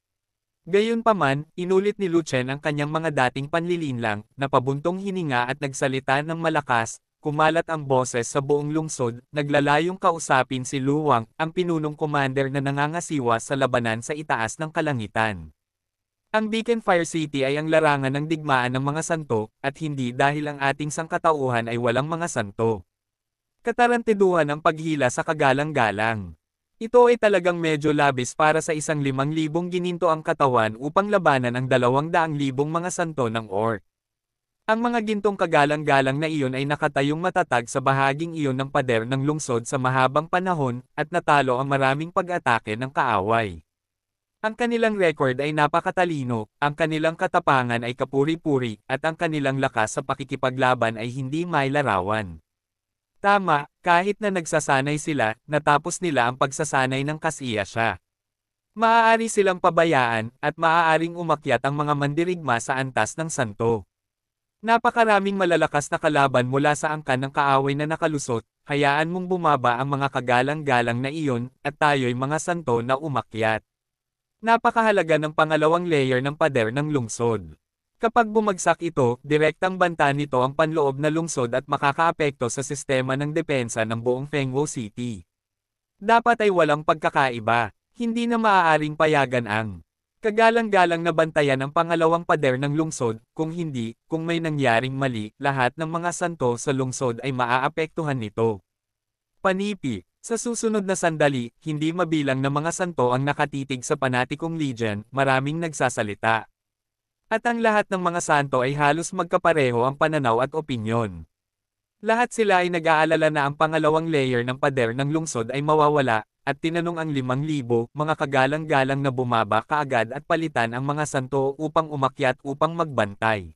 Gayunpaman, inulit ni Luchen ang kanyang mga dating panlilinlang, napabuntong hininga at nagsalita ng malakas, kumalat ang boses sa buong lungsod, naglalayong kausapin si Luwang, ang pinunong commander na nangangasiwa sa labanan sa itaas ng kalangitan. Ang Beacon Fire City ay ang larangan ng digmaan ng mga santo, at hindi dahil ang ating sangkatauhan ay walang mga santo. Katarantiduhan ang paghila sa kagalang-galang. Ito ay talagang medyo labis para sa isang limang libong gininto ang katawan upang labanan ang dalawang daang libong mga santo ng orc. Ang mga gintong kagalang-galang na iyon ay nakatayong matatag sa bahaging iyon ng pader ng lungsod sa mahabang panahon, at natalo ang maraming pag-atake ng kaaway. Ang kanilang record ay napakatalino, ang kanilang katapangan ay kapuri-puri, at ang kanilang lakas sa pakikipaglaban ay hindi mailarawan. Tama, kahit na nagsasanay sila, natapos nila ang pagsasanay ng kasiya siya. Maaari silang pabayaan, at maaaring umakyat ang mga mandirigma sa antas ng santo. Napakaraming malalakas na kalaban mula sa angkan ng kaaway na nakalusot, hayaan mong bumaba ang mga kagalang-galang na iyon, at tayo'y mga santo na umakyat. Napakahalaga ng pangalawang layer ng pader ng lungsod. Kapag bumagsak ito, direktang banta nito ang panloob na lungsod at makakaapekto sa sistema ng depensa ng buong Fengwo City. Dapat ay walang pagkakaiba, hindi na maaaring payagan ang kagalang-galang na bantayan ang pangalawang pader ng lungsod, kung hindi, kung may nangyaring mali, lahat ng mga santo sa lungsod ay maaapektuhan nito. Panipi, sa susunod na sandali, hindi mabilang na mga santo ang nakatitig sa panatikong legion, maraming nagsasalita. At ang lahat ng mga santo ay halos magkapareho ang pananaw at opinyon. Lahat sila ay nag-aalala na ang pangalawang layer ng pader ng lungsod ay mawawala, at tinanong ang limang libo, mga kagalang-galang na bumaba kaagad at palitan ang mga santo upang umakyat upang magbantay.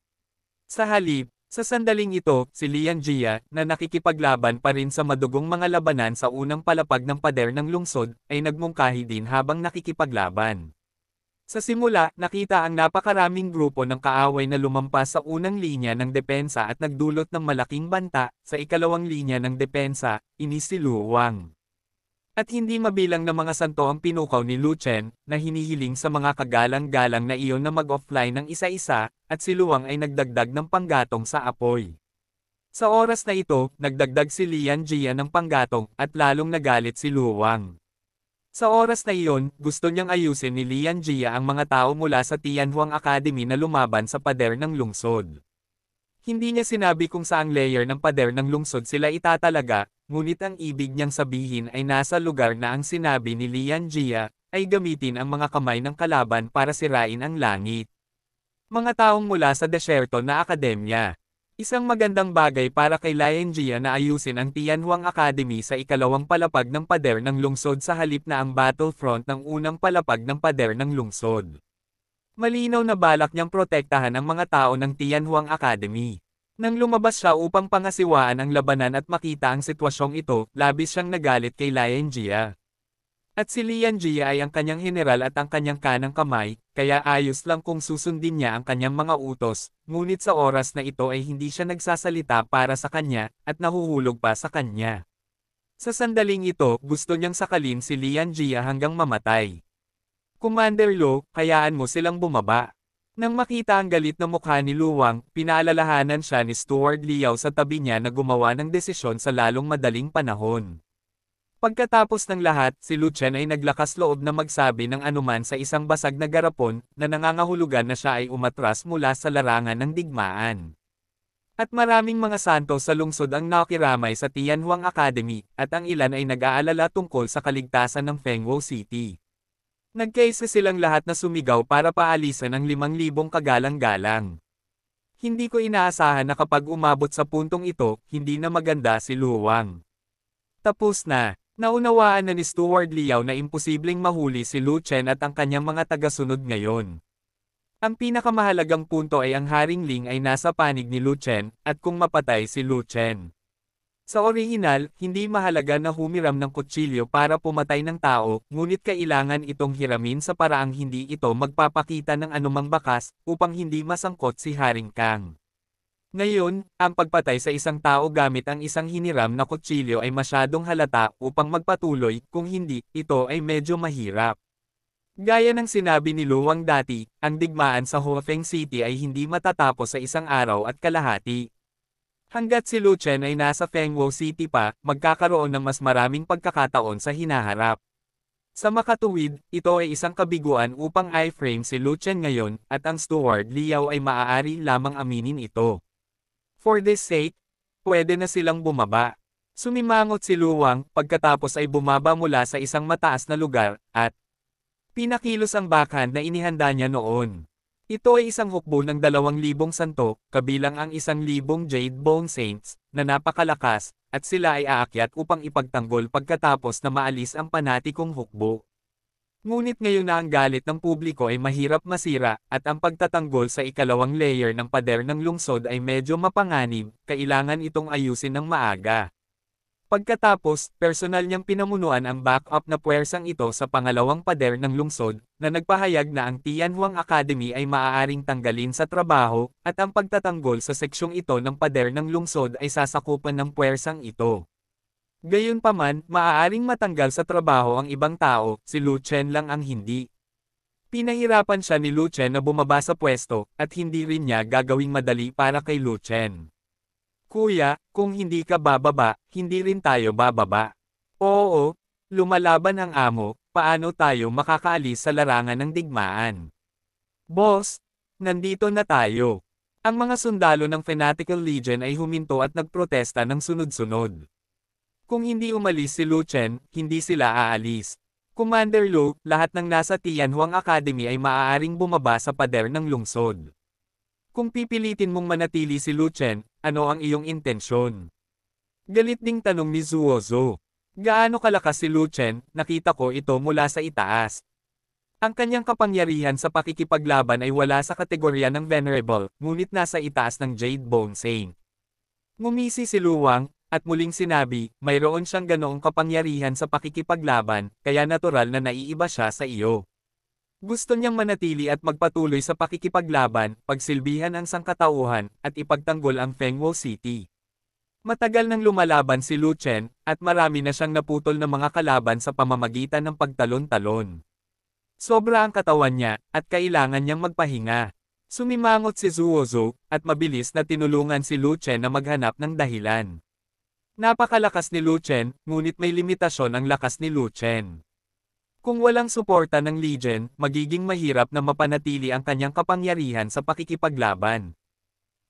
Sa halip, sa sandaling ito, si Lian Jia, na nakikipaglaban pa rin sa madugong mga labanan sa unang palapag ng pader ng lungsod, ay nagmungkahi din habang nakikipaglaban. Sa simula, nakita ang napakaraming grupo ng kaaway na lumampas sa unang linya ng depensa at nagdulot ng malaking banta, sa ikalawang linya ng depensa, inisiluwang. At hindi mabilang na mga santo ang pinukaw ni Lu Chen, na hinihiling sa mga kagalang-galang na iyon na mag-offline ng isa-isa, at si Luwang ay nagdagdag ng panggatong sa apoy. Sa oras na ito, nagdagdag si Lian Jia ng panggatong, at lalong nagalit si Luwang. Sa oras na iyon, gusto niyang ayusin ni Lian Jia ang mga tao mula sa Tianhuang Academy na lumaban sa pader ng lungsod. Hindi niya sinabi kung saang layer ng pader ng lungsod sila itatalaga, ngunit ang ibig niyang sabihin ay nasa lugar na ang sinabi ni Lian Jia, ay gamitin ang mga kamay ng kalaban para sirain ang langit. Mga taong mula sa desyerto na akademya, Isang magandang bagay para kay Lion Gia na ayusin ang Tianhuang Academy sa ikalawang palapag ng pader ng lungsod sa halip na ang battlefront ng unang palapag ng pader ng lungsod. Malinaw na balak niyang protektahan ang mga tao ng Tianhuang Academy. Nang lumabas siya upang pangasiwaan ang labanan at makita ang sitwasyong ito, labis siyang nagalit kay Lion Gia. At si Lian Jia ay ang kanyang general at ang kanyang kanang kamay, kaya ayos lang kung susundin niya ang kanyang mga utos, ngunit sa oras na ito ay hindi siya nagsasalita para sa kanya, at nahuhulog pa sa kanya. Sa sandaling ito, gusto niyang sakalin si Lian Jia hanggang mamatay. Commander Lo, kayaan mo silang bumaba. Nang makita ang galit na mukha ni Luwang, pinaalalahanan siya ni Steward Liao sa tabi niya na gumawa ng desisyon sa lalong madaling panahon. Pagkatapos ng lahat, si Lucian ay naglakas loob na magsabi ng anuman sa isang basag na garapon, na nangangahulugan na siya ay umatras mula sa larangan ng digmaan. At maraming mga santo sa lungsod ang nakiramay sa Tianhuang Academy, at ang ilan ay nag-aalala tungkol sa kaligtasan ng Fengwo City. Nagkaisa silang lahat na sumigaw para paalisan ang 5,000 kagalang-galang. Hindi ko inaasahan na kapag umabot sa puntong ito, hindi na maganda si Luwang. Tapos na, Naunawaan na ni Stuart Liao na imposibleng mahuli si Lu Chen at ang kanyang mga tagasunod ngayon. Ang pinakamahalagang punto ay ang Haring Ling ay nasa panig ni Lu Chen, at kung mapatay si Lu Chen. Sa orihinal, hindi mahalaga na humiram ng kutsilyo para pumatay ng tao, ngunit kailangan itong hiramin sa paraang hindi ito magpapakita ng anumang bakas, upang hindi masangkot si Haring Kang. Ngayon, ang pagpatay sa isang tao gamit ang isang hiniram na kutsilyo ay masyadong halata upang magpatuloy, kung hindi, ito ay medyo mahirap. Gaya ng sinabi ni Luwang dati, ang digmaan sa Hofeng City ay hindi matatapos sa isang araw at kalahati. Hanggat si Luchen ay nasa Fengwo City pa, magkakaroon ng mas maraming pagkakataon sa hinaharap. Sa makatuwid, ito ay isang kabiguan upang i-frame si Luchen ngayon, at ang steward Liao ay maaari lamang aminin ito. For this sake, pwede na silang bumaba. Sumimangot si Luwang, pagkatapos ay bumaba mula sa isang mataas na lugar, at pinakilos ang bakan na inihanda niya noon. Ito ay isang hukbo ng 2,000 santo, kabilang ang 1,000 Jade Bone Saints, na napakalakas, at sila ay aakyat upang ipagtanggol pagkatapos na maalis ang panatikong hukbo. Ngunit ngayon na ang galit ng publiko ay mahirap masira, at ang pagtatanggol sa ikalawang layer ng pader ng lungsod ay medyo mapanganib, kailangan itong ayusin ng maaga. Pagkatapos, personal niyang pinamunuan ang backup na puwersang ito sa pangalawang pader ng lungsod, na nagpahayag na ang Tianhuang Academy ay maaaring tanggalin sa trabaho, at ang pagtatanggol sa seksyong ito ng pader ng lungsod ay sasakupan ng puwersang ito. Gayunpaman, maaaring matanggal sa trabaho ang ibang tao, si Lu Chen lang ang hindi. Pinahirapan siya ni Lu Chen na bumaba sa pwesto, at hindi rin niya gagawing madali para kay Lu Chen. Kuya, kung hindi ka bababa, hindi rin tayo bababa. Oo, lumalaban ang amo, paano tayo makakaalis sa larangan ng digmaan? Boss, nandito na tayo. Ang mga sundalo ng Fanatical Legion ay huminto at nagprotesta ng sunod-sunod. Kung hindi umalis si Lu Chen, hindi sila aalis. Commander Lu, lahat ng nasa Tianhuang Academy ay maaaring bumaba sa pader ng lungsod. Kung pipilitin mong manatili si Lu Chen, ano ang iyong intensyon? Galit ding tanong ni Zuo Gaano kalakas si Lu Chen, nakita ko ito mula sa itaas. Ang kanyang kapangyarihan sa pakikipaglaban ay wala sa kategorya ng Venerable, ngunit nasa itaas ng Jade Bone Saint. Ngumisi si Luwang, at muling sinabi, mayroon siyang ganoong kapangyarihan sa pakikipaglaban, kaya natural na naiiba siya sa iyo. Gusto niyang manatili at magpatuloy sa pakikipaglaban, pagsilbihan ang sangkatauhan, at ipagtanggol ang Fengwo City. Matagal nang lumalaban si Lu Chen, at marami na siyang naputol ng mga kalaban sa pamamagitan ng pagtalon-talon. Sobra ang katawan niya, at kailangan niyang magpahinga. Sumimangot si Zuozo, at mabilis na tinulungan si Lu Chen na maghanap ng dahilan. Napakalakas ni Luchen, ngunit may limitasyon ang lakas ni Luchen. Kung walang suporta ng Legion, magiging mahirap na mapanatili ang kanyang kapangyarihan sa pakikipaglaban.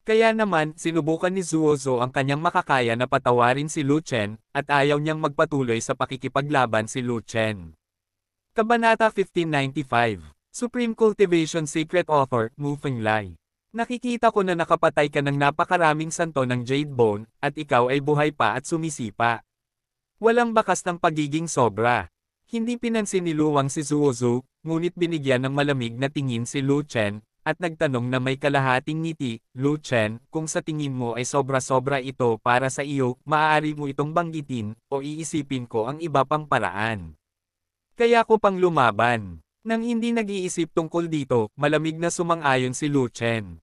Kaya naman, sinubukan ni Zuozo ang kanyang makakaya na patawarin si Luchen, at ayaw niyang magpatuloy sa pakikipaglaban si Luchen. Kabanata 1595 Supreme Cultivation Secret Author, Moving Lie Nakikita ko na nakapatay ka ng napakaraming santo ng Jade Bone, at ikaw ay buhay pa at sumisipa. Walang bakas ng pagiging sobra. Hindi pinansin ni Luwang si Zuozu, ngunit binigyan ng malamig na tingin si Lu Chen, at nagtanong na may kalahating ngiti, Lu Chen, kung sa tingin mo ay sobra-sobra ito para sa iyo, maaari mo itong banggitin, o iisipin ko ang iba pang paraan. Kaya ko pang lumaban. Nang hindi nag-iisip tungkol dito, malamig na sumang-ayon si Lu Chen.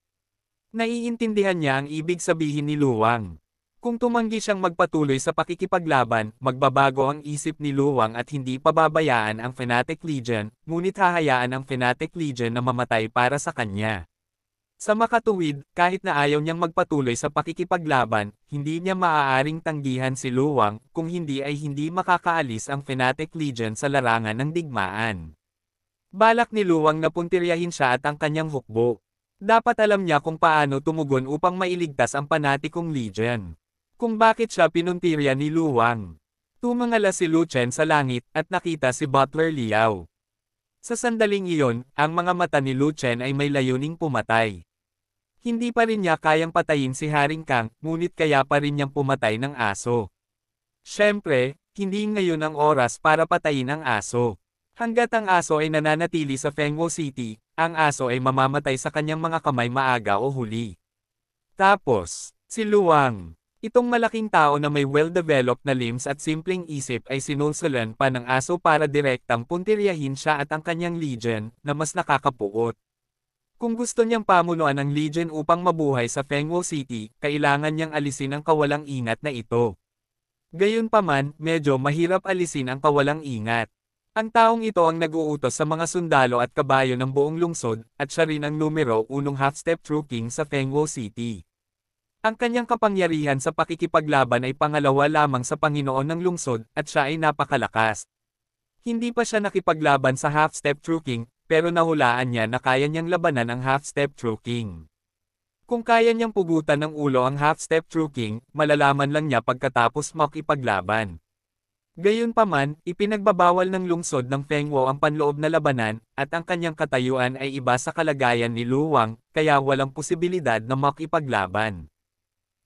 Naiintindihan niya ang ibig sabihin ni Luwang. Kung tumanggi siyang magpatuloy sa pakikipaglaban, magbabago ang isip ni Luwang at hindi pababayaan ang Fnatic Legion, ngunit hahayaan ang Fnatic Legion na mamatay para sa kanya. Sa makatuwid, kahit na ayaw niyang magpatuloy sa pakikipaglaban, hindi niya maaaring tanggihan si Luwang, kung hindi ay hindi makakaalis ang Fnatic Legion sa larangan ng digmaan. Balak ni Luwang na puntiryahin siya at ang kanyang hukbo. Dapat alam niya kung paano tumugon upang mailigtas ang panatikong legion. Kung bakit siya pinuntirya ni Luwang. Tumangala si Lu Chen sa langit at nakita si Butler Liao. Sa sandaling iyon, ang mga mata ni Lu Chen ay may layuning pumatay. Hindi pa rin niya kayang patayin si Haring Kang, ngunit kaya pa rin niyang pumatay ng aso. Siyempre, hindi ngayon ang oras para patayin ang aso. Hanggat ang aso ay nananatili sa Fengwo City, ang aso ay mamamatay sa kanyang mga kamay maaga o huli. Tapos, si Luwang. Itong malaking tao na may well-developed na limbs at simpleng isip ay sinulsulan pa ng aso para direktang puntiryahin siya at ang kanyang legion, na mas nakakapuot. Kung gusto niyang pamunuan ang legion upang mabuhay sa Fengwo City, kailangan niyang alisin ang kawalang ingat na ito. Gayunpaman, medyo mahirap alisin ang kawalang ingat. Ang taong ito ang nag-uutos sa mga sundalo at kabayo ng buong lungsod, at siya rin ang numero unong half-step true king sa Fengwo City. Ang kanyang kapangyarihan sa pakikipaglaban ay pangalawa lamang sa Panginoon ng lungsod, at siya ay napakalakas. Hindi pa siya nakipaglaban sa half-step true king, pero nahulaan niya na kaya niyang labanan ang half-step true king. Kung kaya niyang pugutan ng ulo ang half-step true king, malalaman lang niya pagkatapos makipaglaban. Gayunpaman, ipinagbabawal ng lungsod ng Fengwo ang panloob na labanan, at ang kanyang katayuan ay iba sa kalagayan ni Luwang, kaya walang posibilidad na makipaglaban.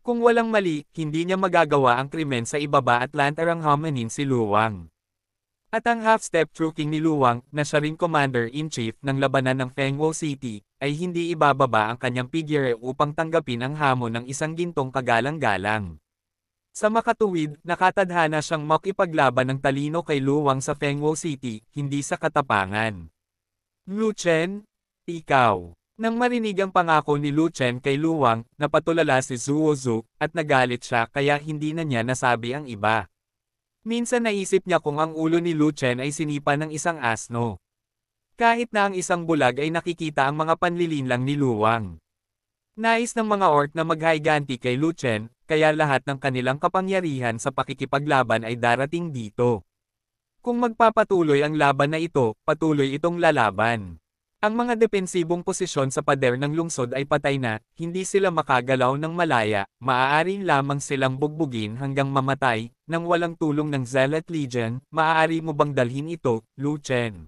Kung walang mali, hindi niya magagawa ang krimen sa ibaba at lantarang hamanin si Luwang. At ang half-step true ni Luwang, na siya ring commander-in-chief ng labanan ng Fengwo City, ay hindi ibababa ang kanyang figure upang tanggapin ang hamon ng isang gintong kagalang-galang. Sa makatuwid, nakatadhana siyang makipaglaban ng talino kay Luwang sa Fengwo City, hindi sa katapangan. Luchen, ikaw. Nang marinig ang pangako ni Luchen kay Luwang, napatulala si Zuozu, at nagalit siya kaya hindi na niya nasabi ang iba. Minsan naisip niya kung ang ulo ni Luchen ay sinipa ng isang asno. Kahit na ang isang bulag ay nakikita ang mga panlilinlang ni Luwang. Nais ng mga orc na maghiganti kay Luchen, kaya lahat ng kanilang kapangyarihan sa pakikipaglaban ay darating dito. Kung magpapatuloy ang laban na ito, patuloy itong lalaban. Ang mga depensibong posisyon sa pader ng lungsod ay patay na, hindi sila makagalaw ng malaya, maaaring lamang silang bugbugin hanggang mamatay, nang walang tulong ng Zealot Legion, maaari mo bang dalhin ito, Lu Chen?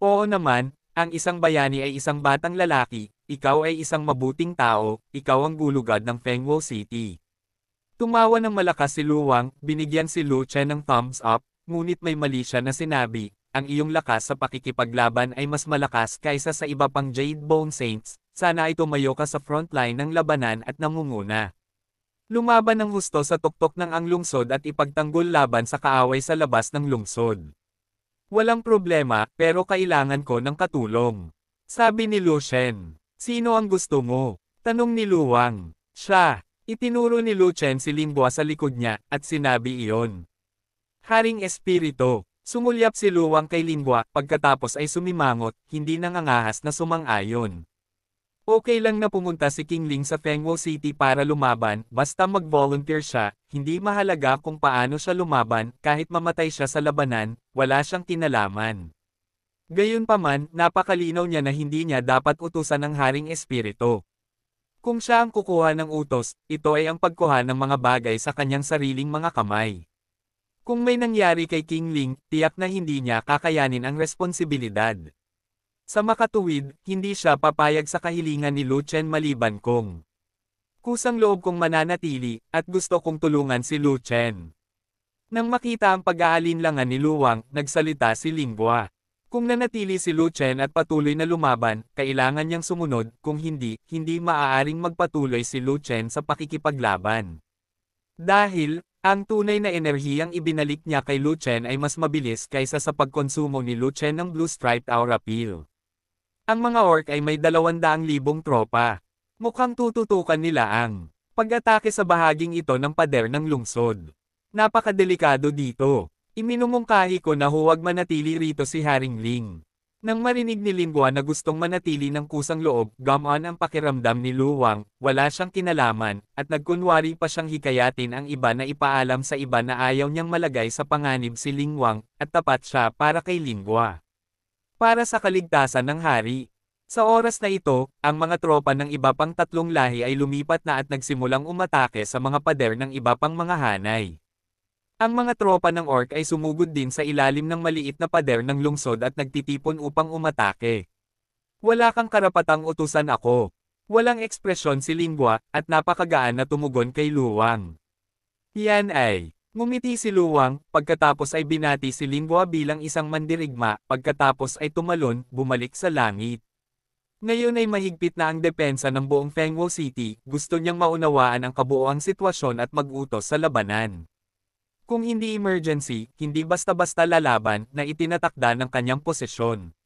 Oo naman, ang isang bayani ay isang batang lalaki, ikaw ay isang mabuting tao, ikaw ang gulugad ng Fengwo City. Tumawa ng malakas si Luwang, binigyan si Lu Chen ng thumbs up, ngunit may mali siya na sinabi, ang iyong lakas sa pakikipaglaban ay mas malakas kaysa sa iba pang Jade Bone Saints, sana ay tumayo ka sa frontline ng labanan at nangunguna. Lumaban ng husto sa tuktok ng ang lungsod at ipagtanggol laban sa kaaway sa labas ng lungsod. Walang problema, pero kailangan ko ng katulong. Sabi ni Lu Shen. Sino ang gusto mo? Tanong ni Luwang. Siya. Itinuro ni Lu Chen si Lingwa sa likod niya, at sinabi iyon. Haring Espirito. Sumulyap si Luwang kay Lingwa, pagkatapos ay sumimangot, hindi nangangahas na sumang-ayon. Okay lang na pumunta si King Ling sa Fengwo City para lumaban, basta mag-volunteer siya, hindi mahalaga kung paano siya lumaban, kahit mamatay siya sa labanan, wala siyang kinalaman. Gayunpaman, napakalinaw niya na hindi niya dapat utusan ng Haring Espiritu. Kung siya ang kukuha ng utos, ito ay ang pagkuha ng mga bagay sa kanyang sariling mga kamay. Kung may nangyari kay King Ling, tiyak na hindi niya kakayanin ang responsibilidad. Sa makatuwid, hindi siya papayag sa kahilingan ni Luchen maliban kung kusang loob kong mananatili, at gusto kong tulungan si Luchen. Nang makita ang pag-aalinlangan ni Luwang, nagsalita si Lingwa. Kung nanatili si Luchen at patuloy na lumaban, kailangan niyang sumunod, kung hindi, hindi maaaring magpatuloy si Luchen sa pakikipaglaban. Dahil, ang tunay na enerhiyang ibinalik niya kay Luchen ay mas mabilis kaysa sa pagkonsumo ni Luchen ng Blue Striped Aura Pill. Ang mga orc ay may 200,000 tropa. Mukhang tututukan nila ang pag-atake sa bahaging ito ng pader ng lungsod. Napakadelikado dito. Iminumungkahi ko na huwag manatili rito si Haring Ling. Nang marinig ni Lingwa na gustong manatili ng kusang loob, gamon ang pakiramdam ni Luwang, wala siyang kinalaman, at nagkunwari pa siyang hikayatin ang iba na ipaalam sa iba na ayaw niyang malagay sa panganib si Lingwang, at tapat siya para kay Lingwa para sa kaligtasan ng hari. Sa oras na ito, ang mga tropa ng iba pang tatlong lahi ay lumipat na at nagsimulang umatake sa mga pader ng iba pang mga hanay. Ang mga tropa ng orc ay sumugod din sa ilalim ng maliit na pader ng lungsod at nagtitipon upang umatake. Wala kang karapatang utusan ako. Walang ekspresyon si Lingwa, at napakagaan na tumugon kay Luwang. Yan ay, Ngumiti si Luwang, pagkatapos ay binati si Lingwa bilang isang mandirigma, pagkatapos ay tumalon, bumalik sa langit. Ngayon ay mahigpit na ang depensa ng buong Fengwo City, gusto niyang maunawaan ang kabuoang sitwasyon at mag-utos sa labanan. Kung hindi emergency, hindi basta-basta lalaban na itinatakda ng kanyang posisyon.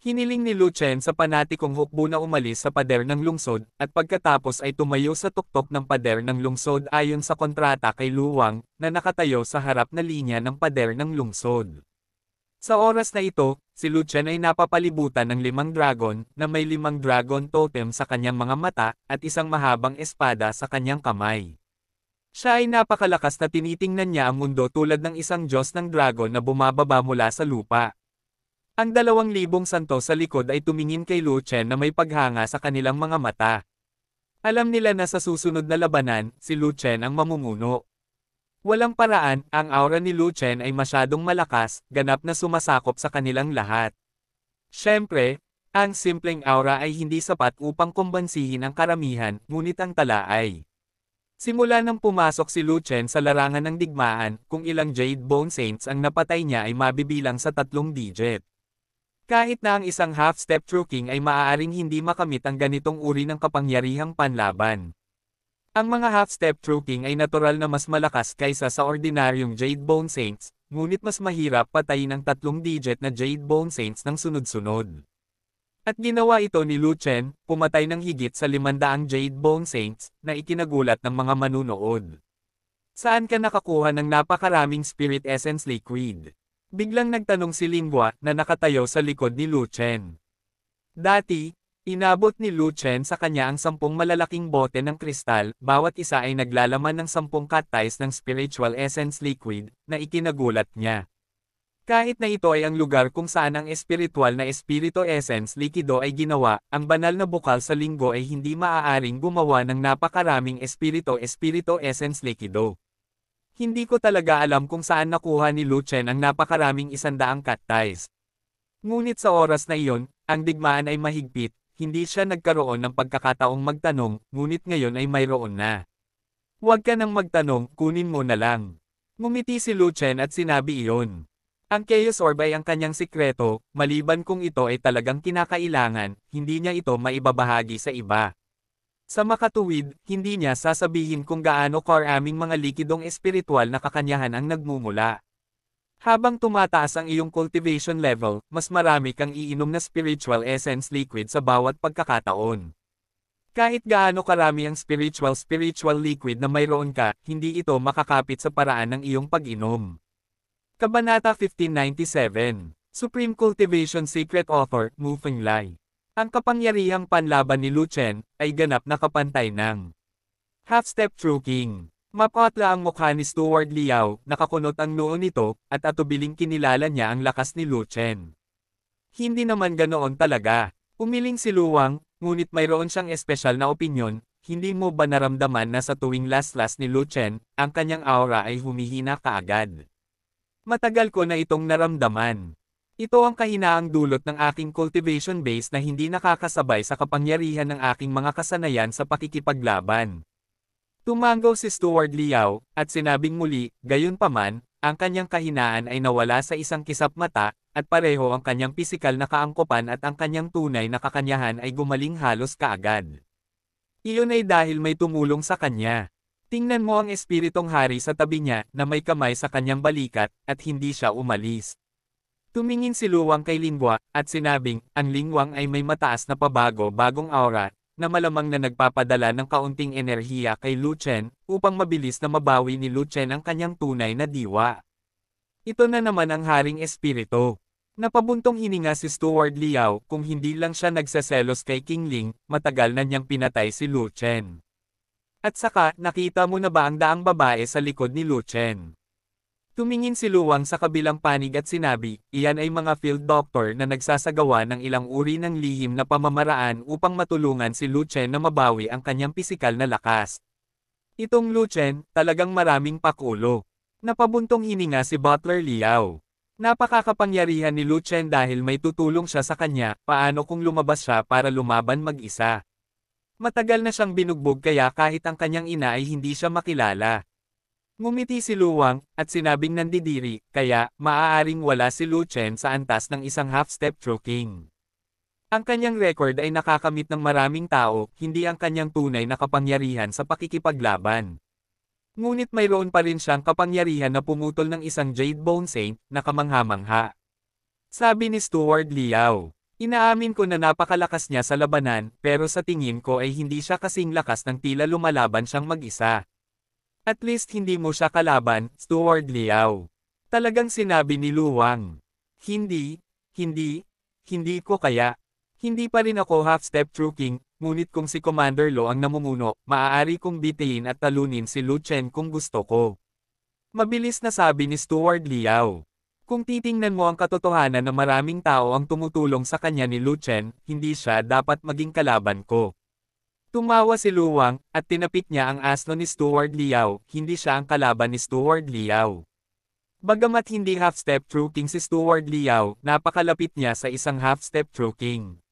Hiniling ni Lu Chen sa panatikong hukbo na umalis sa pader ng lungsod, at pagkatapos ay tumayo sa tuktok ng pader ng lungsod ayon sa kontrata kay Lu Wang na nakatayo sa harap na linya ng pader ng lungsod. Sa oras na ito, si Lu Chen ay napapalibutan ng limang dragon, na may limang dragon totem sa kanyang mga mata, at isang mahabang espada sa kanyang kamay. Siya ay napakalakas na tinitingnan niya ang mundo tulad ng isang Diyos ng dragon na bumababa mula sa lupa. Ang dalawang libong santo sa likod ay tumingin kay Lu Chen na may paghanga sa kanilang mga mata. Alam nila na sa susunod na labanan, si Lu Chen ang mamumuno. Walang paraan, ang aura ni Lu Chen ay masyadong malakas, ganap na sumasakop sa kanilang lahat. Siyempre, ang simpleng aura ay hindi sapat upang kumbansihin ang karamihan, ngunit ang tala ay. Simula nang pumasok si Lu Chen sa larangan ng digmaan, kung ilang Jade Bone Saints ang napatay niya ay mabibilang sa tatlong digit. Kahit na ang isang half-step trucking ay maaaring hindi makamit ang ganitong uri ng kapangyarihang panlaban. Ang mga half-step trucking ay natural na mas malakas kaysa sa ordinaryong Jade Bone Saints, ngunit mas mahirap patayin ang tatlong digit na Jade Bone Saints ng sunod-sunod. At ginawa ito ni Lu Chen, pumatay ng higit sa limandaang Jade Bone Saints, na ikinagulat ng mga manunood. Saan ka nakakuha ng napakaraming Spirit Essence Liquid? Biglang nagtanong si Lingua na nakatayo sa likod ni Lu Chen. Dati, inabot ni Lu Chen sa kanya ang sampung malalaking bote ng kristal, bawat isa ay naglalaman ng sampung kattais ng spiritual essence liquid, na ikinagulat niya. Kahit na ito ay ang lugar kung saan ang espiritual na espirito essence likido ay ginawa, ang banal na bukal sa linggo ay hindi maaaring gumawa ng napakaraming espirito espirito essence likido. Hindi ko talaga alam kung saan nakuha ni Lu Chen ang napakaraming isandaang cat ties. Ngunit sa oras na iyon, ang digmaan ay mahigpit, hindi siya nagkaroon ng pagkakataong magtanong, ngunit ngayon ay mayroon na. Huwag ka nang magtanong, kunin mo na lang. Ngumiti si Lu Chen at sinabi iyon. Ang Chaos Orb ay ang kanyang sikreto, maliban kung ito ay talagang kinakailangan, hindi niya ito maibabahagi sa iba. Sa makatuwid, hindi niya sasabihin kung gaano karaming mga likidong espiritual na kakanyahan ang nagmumula. Habang tumataas ang iyong cultivation level, mas marami kang iinom na spiritual essence liquid sa bawat pagkakataon. Kahit gaano karami ang spiritual spiritual liquid na mayroon ka, hindi ito makakapit sa paraan ng iyong pag-inom. Kabanata 1597 Supreme Cultivation Secret Author, Moving Lie ang kapangyarihang panlaban ni Luchen ay ganap na kapantay ng half-step through king. Mapatla ang mukha ni Stuart Liao, nakakunot ang noo nito, at atubiling kinilala niya ang lakas ni Luchen. Hindi naman ganoon talaga. Umiling si Luwang, ngunit mayroon siyang espesyal na opinyon, hindi mo ba naramdaman na sa tuwing last-last ni Luchen, ang kanyang aura ay humihina kaagad? Matagal ko na itong naramdaman. Ito ang kahinaang dulot ng aking cultivation base na hindi nakakasabay sa kapangyarihan ng aking mga kasanayan sa pakikipaglaban. Tumanggaw si Stuart Liao, at sinabing muli, gayunpaman, ang kanyang kahinaan ay nawala sa isang kisap mata, at pareho ang kanyang pisikal na kaangkopan at ang kanyang tunay na kakanyahan ay gumaling halos kaagad. Iyon ay dahil may tumulong sa kanya. Tingnan mo ang espiritong hari sa tabi niya, na may kamay sa kanyang balikat, at hindi siya umalis. Tumingin si Luwang kay Lingwa, at sinabing, ang Lingwang ay may mataas na pabago-bagong aura, na malamang na nagpapadala ng kaunting enerhiya kay Lu Chen, upang mabilis na mabawi ni Lu Chen ang kanyang tunay na diwa. Ito na naman ang Haring Espiritu. Napabuntong hininga si Stuart Liao kung hindi lang siya nagsaselos kay King Ling, matagal na niyang pinatay si Lu Chen. At saka, nakita mo na ba ang daang babae sa likod ni Lu Chen? Tumingin si Luwang sa kabilang panig at sinabi, iyan ay mga field doctor na nagsasagawa ng ilang uri ng lihim na pamamaraan upang matulungan si Luchen na mabawi ang kanyang pisikal na lakas. Itong Luchen, talagang maraming pakulo. Napabuntong hininga si Butler Liao. Napakakapangyarihan ni Luchen dahil may tutulong siya sa kanya, paano kung lumabas siya para lumaban mag-isa. Matagal na siyang binugbog kaya kahit ang kanyang ina ay hindi siya makilala. Ngumiti si Luwang, at sinabing nandidiri, kaya, maaaring wala si Lu Chen sa antas ng isang half-step choking. Ang kanyang record ay nakakamit ng maraming tao, hindi ang kanyang tunay na kapangyarihan sa pakikipaglaban. Ngunit mayroon pa rin siyang kapangyarihan na pumutol ng isang Jade Bone Saint na kamangha-mangha. Sabi ni Stuart Liao, inaamin ko na napakalakas niya sa labanan, pero sa tingin ko ay hindi siya kasing lakas ng tila lumalaban siyang mag-isa. At least hindi mo siya kalaban, Steward Liao. Talagang sinabi ni Luwang. Hindi, hindi, hindi ko kaya. Hindi pa rin ako half-step true king, ngunit kung si Commander Lo ang namumuno, maaari kong bitayin at talunin si Lu Chen kung gusto ko. Mabilis na sabi ni Steward Liao. Kung titingnan mo ang katotohanan na maraming tao ang tumutulong sa kanya ni Lu Chen, hindi siya dapat maging kalaban ko. Tumawa si Luwang, at tinapik niya ang asno ni Stuart Liao, hindi siya ang kalaban ni Stuart Liao. Bagamat hindi half-step through king si Stuart Liao, napakalapit niya sa isang half-step through king.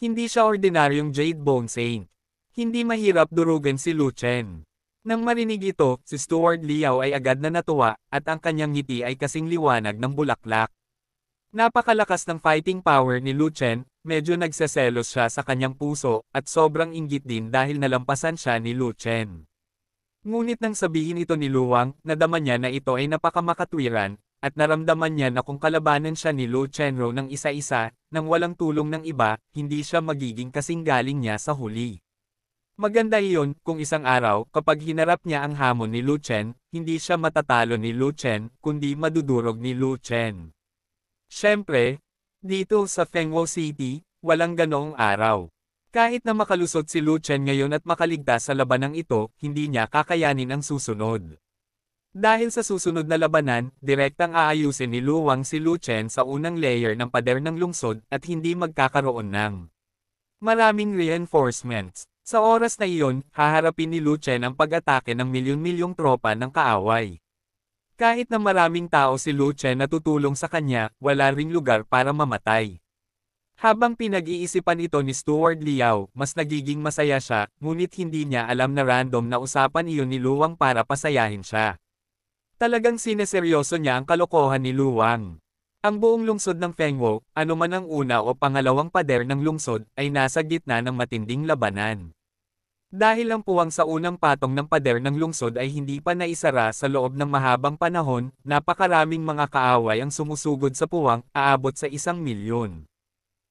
Hindi siya ordinaryong Jade Bone Saint. Hindi mahirap durugan si Lu Chen. Nang marinig ito, si Stuart Liao ay agad na natuwa, at ang kanyang ngiti ay kasing liwanag ng bulaklak. Napakalakas ng fighting power ni Lu Chen, medyo nagseselos siya sa kanyang puso, at sobrang inggit din dahil nalampasan siya ni Lu Chen. Ngunit nang sabihin ito ni Luwang, nadama niya na ito ay napakamakatwiran, at naramdaman niya na kung kalabanan siya ni Lu Chenro ng isa-isa, nang walang tulong ng iba, hindi siya magiging kasing galing niya sa huli. Maganda iyon, kung isang araw, kapag hinarap niya ang hamon ni Lu Chen, hindi siya matatalo ni Lu Chen, kundi madudurog ni Lu Chen. Siyempre, dito sa Fengwo City, walang ganong araw. Kahit na makalusot si Lu Chen ngayon at makaligtas sa labanang ito, hindi niya kakayanin ang susunod. Dahil sa susunod na labanan, direktang aayusin ni Lu Wang si Lu Chen sa unang layer ng pader ng lungsod at hindi magkakaroon ng maraming reinforcements. Sa oras na iyon, haharapin ni Lu Chen ang pag-atake ng milyon-milyong tropa ng kaaway. Kahit na maraming tao si Luce na tutulong sa kanya, wala ring lugar para mamatay. Habang pinag-iisipan ito ni Stuart Liao, mas nagiging masaya siya, ngunit hindi niya alam na random na usapan iyon ni Luwang para pasayahin siya. Talagang sineseryoso niya ang kalokohan ni Luwang. Ang buong lungsod ng Fengwo, anuman ang una o pangalawang pader ng lungsod, ay nasa gitna ng matinding labanan. Dahil ang puwang sa unang patong ng pader ng lungsod ay hindi pa naisara sa loob ng mahabang panahon, napakaraming mga kaaway ang sumusugod sa puwang, aabot sa isang milyon.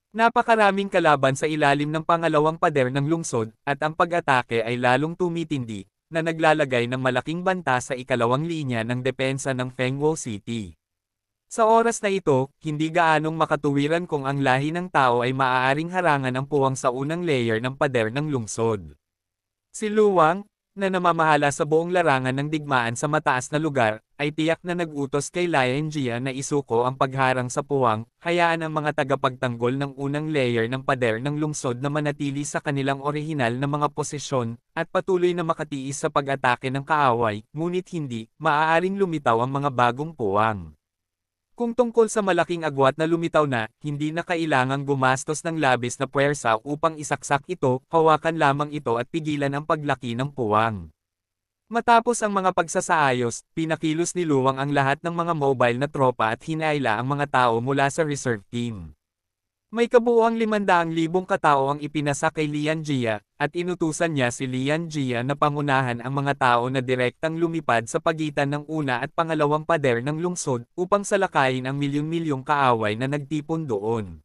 Napakaraming kalaban sa ilalim ng pangalawang pader ng lungsod, at ang pag-atake ay lalong tumitindi, na naglalagay ng malaking banta sa ikalawang linya ng depensa ng Fengwo City. Sa oras na ito, hindi gaanong makatuwiran kung ang lahi ng tao ay maaaring harangan ang puwang sa unang layer ng pader ng lungsod. Si Luwang, na namamahala sa buong larangan ng digmaan sa mataas na lugar, ay tiyak na nagutos kay Lion Gia na isuko ang pagharang sa puwang, hayaan ang mga tagapagtanggol ng unang layer ng pader ng lungsod na manatili sa kanilang orihinal na mga posisyon, at patuloy na makatiis sa pag-atake ng kaaway, ngunit hindi, maaaring lumitaw ang mga bagong puwang. Kung tungkol sa malaking agwat na lumitaw na, hindi na kailangang gumastos ng labis na puwersa upang isaksak ito, hawakan lamang ito at pigilan ang paglaki ng puwang. Matapos ang mga pagsasaayos, pinakilos ni Luwang ang lahat ng mga mobile na tropa at hinaila ang mga tao mula sa reserve team. May kabuuang 500,000 katao ang ipinasa kay Lian Jia, at inutusan niya si Lian Jia na pangunahan ang mga tao na direktang lumipad sa pagitan ng una at pangalawang pader ng lungsod upang salakayin ang milyon-milyong kaaway na nagtipon doon.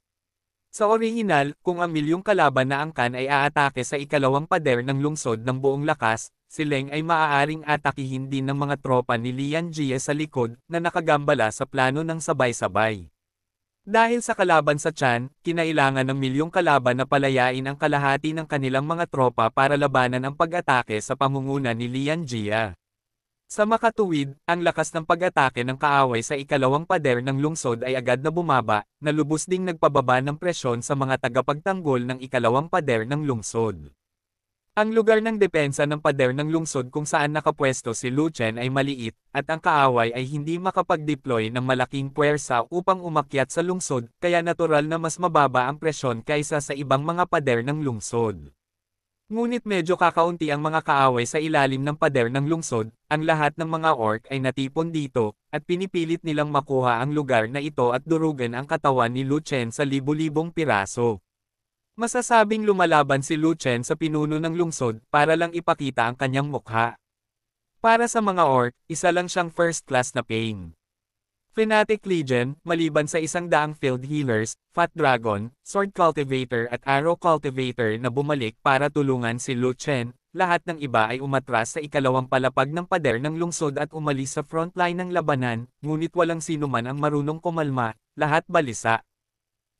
Sa orihinal, kung ang milyong kalaban na angkan ay aatake sa ikalawang pader ng lungsod ng buong lakas, si Leng ay maaaring atakihin din ng mga tropa ni Lian Jia sa likod na nakagambala sa plano ng sabay-sabay. Dahil sa kalaban sa Chan, kinailangan ng milyong kalaban na palayain ang kalahati ng kanilang mga tropa para labanan ang pag-atake sa pangunguna ni Lian Jia. Sa makatuwid, ang lakas ng pag-atake ng kaaway sa ikalawang pader ng lungsod ay agad na bumaba, na lubos ding nagpababa ng presyon sa mga tagapagtanggol ng ikalawang pader ng lungsod. Ang lugar ng depensa ng pader ng lungsod kung saan nakapwesto si Luchen ay maliit, at ang kaaway ay hindi makapag-deploy ng malaking puwersa upang umakyat sa lungsod, kaya natural na mas mababa ang presyon kaysa sa ibang mga pader ng lungsod. Ngunit medyo kakaunti ang mga kaaway sa ilalim ng pader ng lungsod, ang lahat ng mga orc ay natipon dito, at pinipilit nilang makuha ang lugar na ito at durugan ang katawan ni Luchen sa libu-libong piraso. Masasabing lumalaban si Lu Chen sa pinuno ng lungsod para lang ipakita ang kanyang mukha. Para sa mga orc, isa lang siyang first class na pain. Fanatic Legion, maliban sa isang daang field healers, Fat Dragon, Sword Cultivator at Arrow Cultivator na bumalik para tulungan si Lu Chen, lahat ng iba ay umatras sa ikalawang palapag ng pader ng lungsod at umalis sa frontline ng labanan, ngunit walang sinuman ang marunong kumalma, lahat balisa.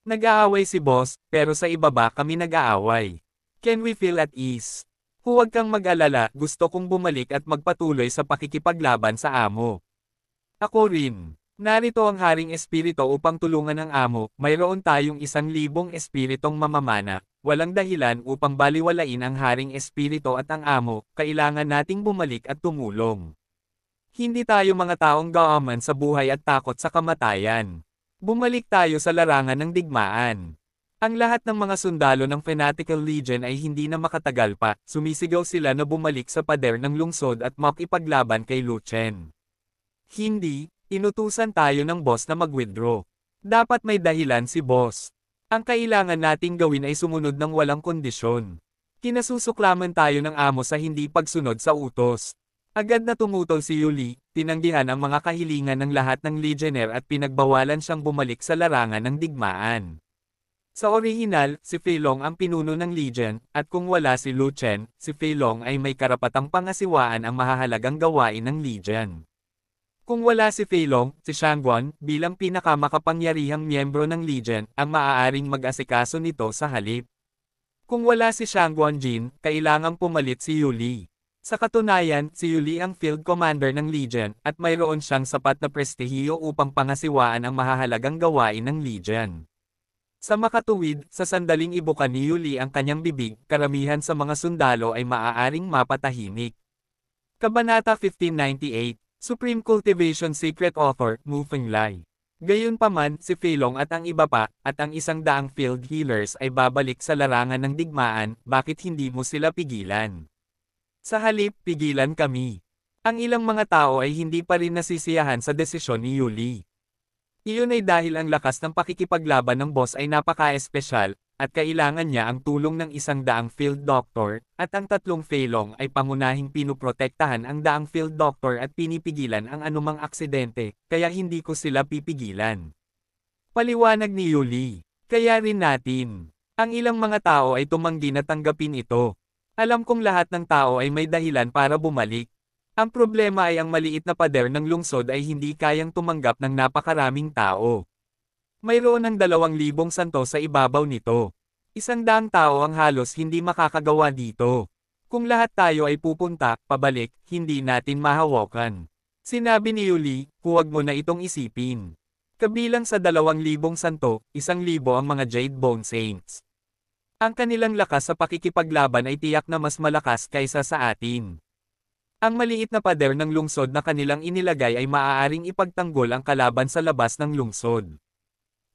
Nag-aaway si boss, pero sa ibaba kami nag-aaway. Can we feel at ease? Huwag kang mag-alala, gusto kong bumalik at magpatuloy sa pakikipaglaban sa amo. Ako rin. Narito ang Haring Espirito upang tulungan ang amo, mayroon tayong isang libong espiritong mamamana, walang dahilan upang baliwalain ang Haring Espirito at ang amo, kailangan nating bumalik at tumulong. Hindi tayo mga taong gaaman sa buhay at takot sa kamatayan. Bumalik tayo sa larangan ng digmaan. Ang lahat ng mga sundalo ng Fanatical Legion ay hindi na makatagal pa, sumisigaw sila na bumalik sa pader ng lungsod at makipaglaban kay Luchen. Hindi, inutusan tayo ng boss na mag-withdraw. Dapat may dahilan si boss. Ang kailangan nating gawin ay sumunod ng walang kondisyon. Kinasusuklaman tayo ng amo sa hindi pagsunod sa utos. Agad na tumutol si Yuli, tinanggihan ang mga kahilingan ng lahat ng legioner at pinagbawalan siyang bumalik sa larangan ng digmaan. Sa orihinal, si Feilong ang pinuno ng Legion, at kung wala si Lu Chen, si Feilong ay may karapatang pangasiwaan ang mahahalagang gawain ng Legion. Kung wala si Feilong, si Shangguan, bilang pinakamakapangyarihang miyembro ng Legion, ang maaaring mag-asikaso nito sa halip. Kung wala si Shangguan Jin, kailangang pumalit si Yuli. Sa katunayan, si Yuli ang field commander ng Legion, at mayroon siyang sapat na prestihiyo upang pangasiwaan ang mahahalagang gawain ng Legion. Sa makatuwid, sa sandaling ibuka ni Yuli ang kanyang bibig, karamihan sa mga sundalo ay maaaring mapatahimik. Kabanata 1598, Supreme Cultivation Secret Author, Mu Fenglai. Gayunpaman, si Filong at ang iba pa, at ang isang daang field healers ay babalik sa larangan ng digmaan, bakit hindi mo sila pigilan? Sa halip, pigilan kami. Ang ilang mga tao ay hindi pa rin nasisiyahan sa desisyon ni Yuli. Iyon ay dahil ang lakas ng pakikipaglaban ng boss ay napaka-espesyal, at kailangan niya ang tulong ng isang daang field doctor, at ang tatlong failong ay pangunahing pinuprotektahan ang daang field doctor at pinipigilan ang anumang aksidente, kaya hindi ko sila pipigilan. Paliwanag ni Yuli. Kaya rin natin. Ang ilang mga tao ay tumanggi na tanggapin ito. Alam kong lahat ng tao ay may dahilan para bumalik. Ang problema ay ang maliit na pader ng lungsod ay hindi kayang tumanggap ng napakaraming tao. Mayroon ng dalawang libong santo sa ibabaw nito. Isang daang tao ang halos hindi makakagawa dito. Kung lahat tayo ay pupunta, pabalik, hindi natin mahawakan. Sinabi ni Yuli, huwag mo na itong isipin. Kabilang sa dalawang libong santo, isang libo ang mga Jade Bone Saints. Ang kanilang lakas sa pakikipaglaban ay tiyak na mas malakas kaysa sa atin. Ang maliit na pader ng lungsod na kanilang inilagay ay maaaring ipagtanggol ang kalaban sa labas ng lungsod.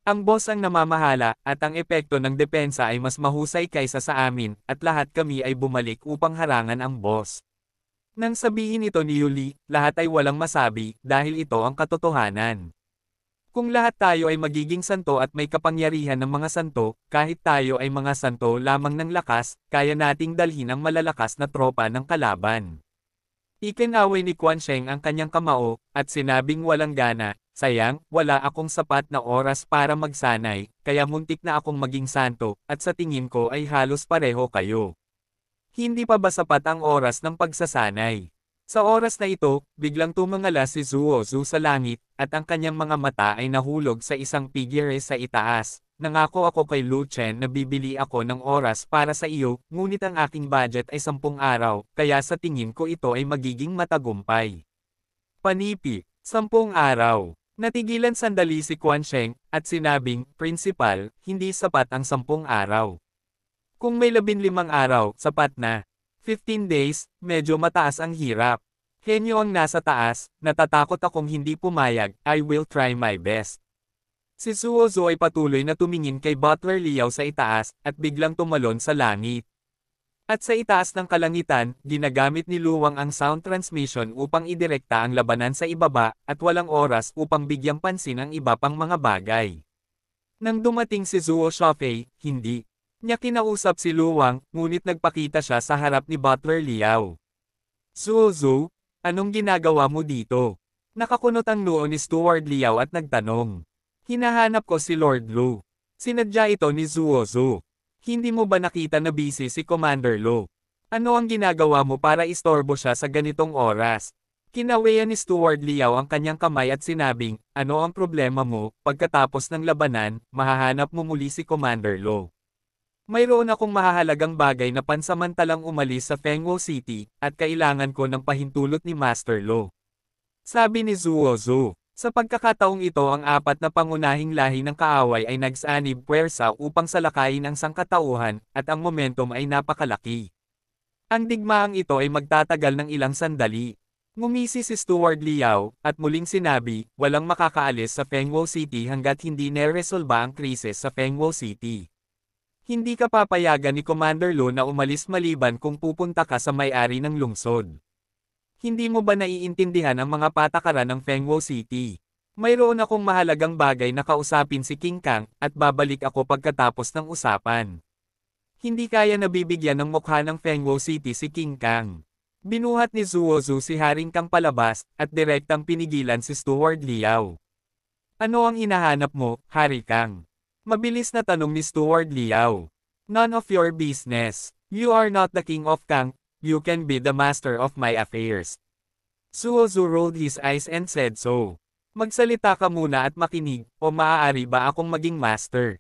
Ang boss ang namamahala, at ang epekto ng depensa ay mas mahusay kaysa sa amin, at lahat kami ay bumalik upang harangan ang boss. Nang sabihin ito ni Yuli, lahat ay walang masabi, dahil ito ang katotohanan. Kung lahat tayo ay magiging santo at may kapangyarihan ng mga santo, kahit tayo ay mga santo lamang ng lakas, kaya nating dalhin ang malalakas na tropa ng kalaban. Ikinaway ni Quan Sheng ang kanyang kamao, at sinabing walang gana, sayang, wala akong sapat na oras para magsanay, kaya muntik na akong maging santo, at sa tingin ko ay halos pareho kayo. Hindi pa ba sapat ang oras ng pagsasanay? Sa oras na ito, biglang tumangala si Zuo Zu sa langit, at ang kanyang mga mata ay nahulog sa isang figure sa itaas. Nangako ako kay Lu Chen na bibili ako ng oras para sa iyo, ngunit ang aking budget ay sampung araw, kaya sa tingin ko ito ay magiging matagumpay. Panipi, sampung araw. Natigilan sandali si Quan Sheng, at sinabing, Principal, hindi sapat ang sampung araw. Kung may labinlimang araw, sapat na. 15 days, medyo mataas ang hirap. Henyo ang nasa taas, natatakot akong hindi pumayag, I will try my best. Si Suozo ay patuloy na tumingin kay Butler Liao sa itaas, at biglang tumalon sa langit. At sa itaas ng kalangitan, ginagamit ni Luwang ang sound transmission upang idirekta ang labanan sa ibaba, at walang oras upang bigyang pansin ang iba pang mga bagay. Nang dumating si Zuo Shafei, hindi niya kinausap si Luwang, ngunit nagpakita siya sa harap ni Butler Liao. Suzu, anong ginagawa mo dito? Nakakunot ang noo ni Steward Liao at nagtanong. Hinahanap ko si Lord Lu. Sinadya ito ni Zuozu. Hindi mo ba nakita na busy si Commander Lu? Ano ang ginagawa mo para istorbo siya sa ganitong oras? Kinawayan ni Steward Liao ang kanyang kamay at sinabing, ano ang problema mo, pagkatapos ng labanan, mahahanap mo muli si Commander Lo. Mayroon akong mahahalagang bagay na pansamantalang umalis sa Fengwo City, at kailangan ko ng pahintulot ni Master Lo. Sabi ni Zuo Zhu. Sa pagkakataong ito ang apat na pangunahing lahi ng kaaway ay nagsanib puwersa upang salakayin ang sangkatauhan, at ang momentum ay napakalaki. Ang digmaang ito ay magtatagal ng ilang sandali. Ngumisi si Stuart Liao, at muling sinabi, walang makakaalis sa Fengwo City hanggat hindi neresolba ang krisis sa Fengwo City. Hindi ka papayagan ni Commander Lo na umalis maliban kung pupunta ka sa may-ari ng lungsod. Hindi mo ba naiintindihan ang mga patakaran ng Fengwo City? Mayroon akong mahalagang bagay na kausapin si King Kang, at babalik ako pagkatapos ng usapan. Hindi kaya nabibigyan ng mukha ng Fengwo City si King Kang. Binuhat ni Zuozu si Haring Kang palabas, at direktang pinigilan si Steward Liao. Ano ang inahanap mo, Hari Kang? Mabilis na tanong ni Stuart Liao. None of your business. You are not the king of Kang, you can be the master of my affairs. Suo Suozu rolled his eyes and said so. Magsalita ka muna at makinig, o maaari ba akong maging master?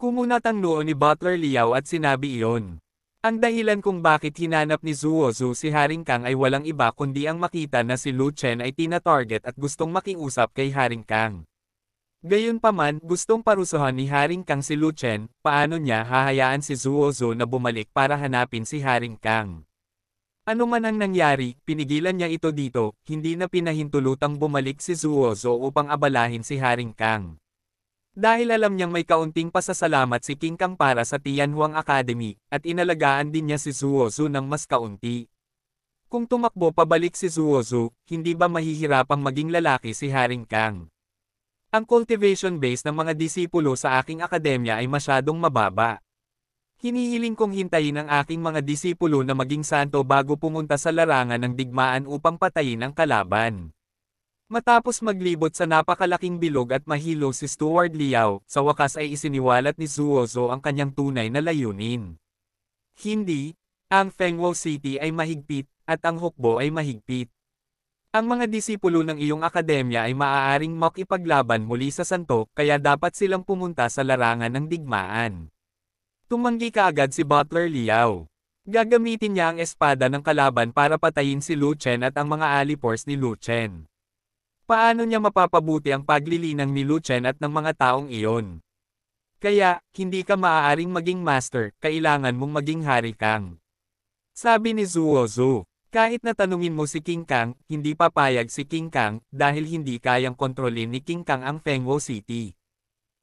Kumunat ang noo ni Butler Liao at sinabi iyon. Ang dahilan kung bakit hinanap ni Zuozu si Haring Kang ay walang iba kundi ang makita na si Lu Chen ay tina-target at gustong makiusap kay Haring Kang. Gayunpaman, gustong parusuhan ni Haring Kang si Luchen, paano niya hahayaan si Zuozo na bumalik para hanapin si Haring Kang. Ano man ang nangyari, pinigilan niya ito dito, hindi na pinahintulutang bumalik si Zuozo upang abalahin si Haring Kang. Dahil alam niyang may kaunting pasasalamat si King Kang para sa Tianhuang Academy, at inalagaan din niya si Zuozo ng mas kaunti. Kung tumakbo pabalik si Zuozo, hindi ba mahihirapang maging lalaki si Haring Kang? Ang cultivation base ng mga disipulo sa aking akademya ay masyadong mababa. Hinihiling kong hintayin ang aking mga disipulo na maging santo bago pumunta sa larangan ng digmaan upang patayin ang kalaban. Matapos maglibot sa napakalaking bilog at mahilo si Stuart Liao, sa wakas ay isiniwalat ni Zuozo ang kanyang tunay na layunin. Hindi, ang Fengwo City ay mahigpit, at ang hukbo ay mahigpit. Ang mga disipulo ng iyong akademya ay maaaring makipaglaban muli sa santo kaya dapat silang pumunta sa larangan ng digmaan. Tumanggi kaagad si Butler Liao. Gagamitin niya ang espada ng kalaban para patayin si Lu Chen at ang mga alipors ni Lu Chen. Paano niya mapapabuti ang paglilinang ni Lu Chen at ng mga taong iyon? Kaya, hindi ka maaaring maging master, kailangan mong maging hari kang. Sabi ni Zuo Zhu. Kahit na tanungin mo si King Kang, hindi papayag si King Kang dahil hindi kayang kontrolin ni King Kang ang Fengwo City.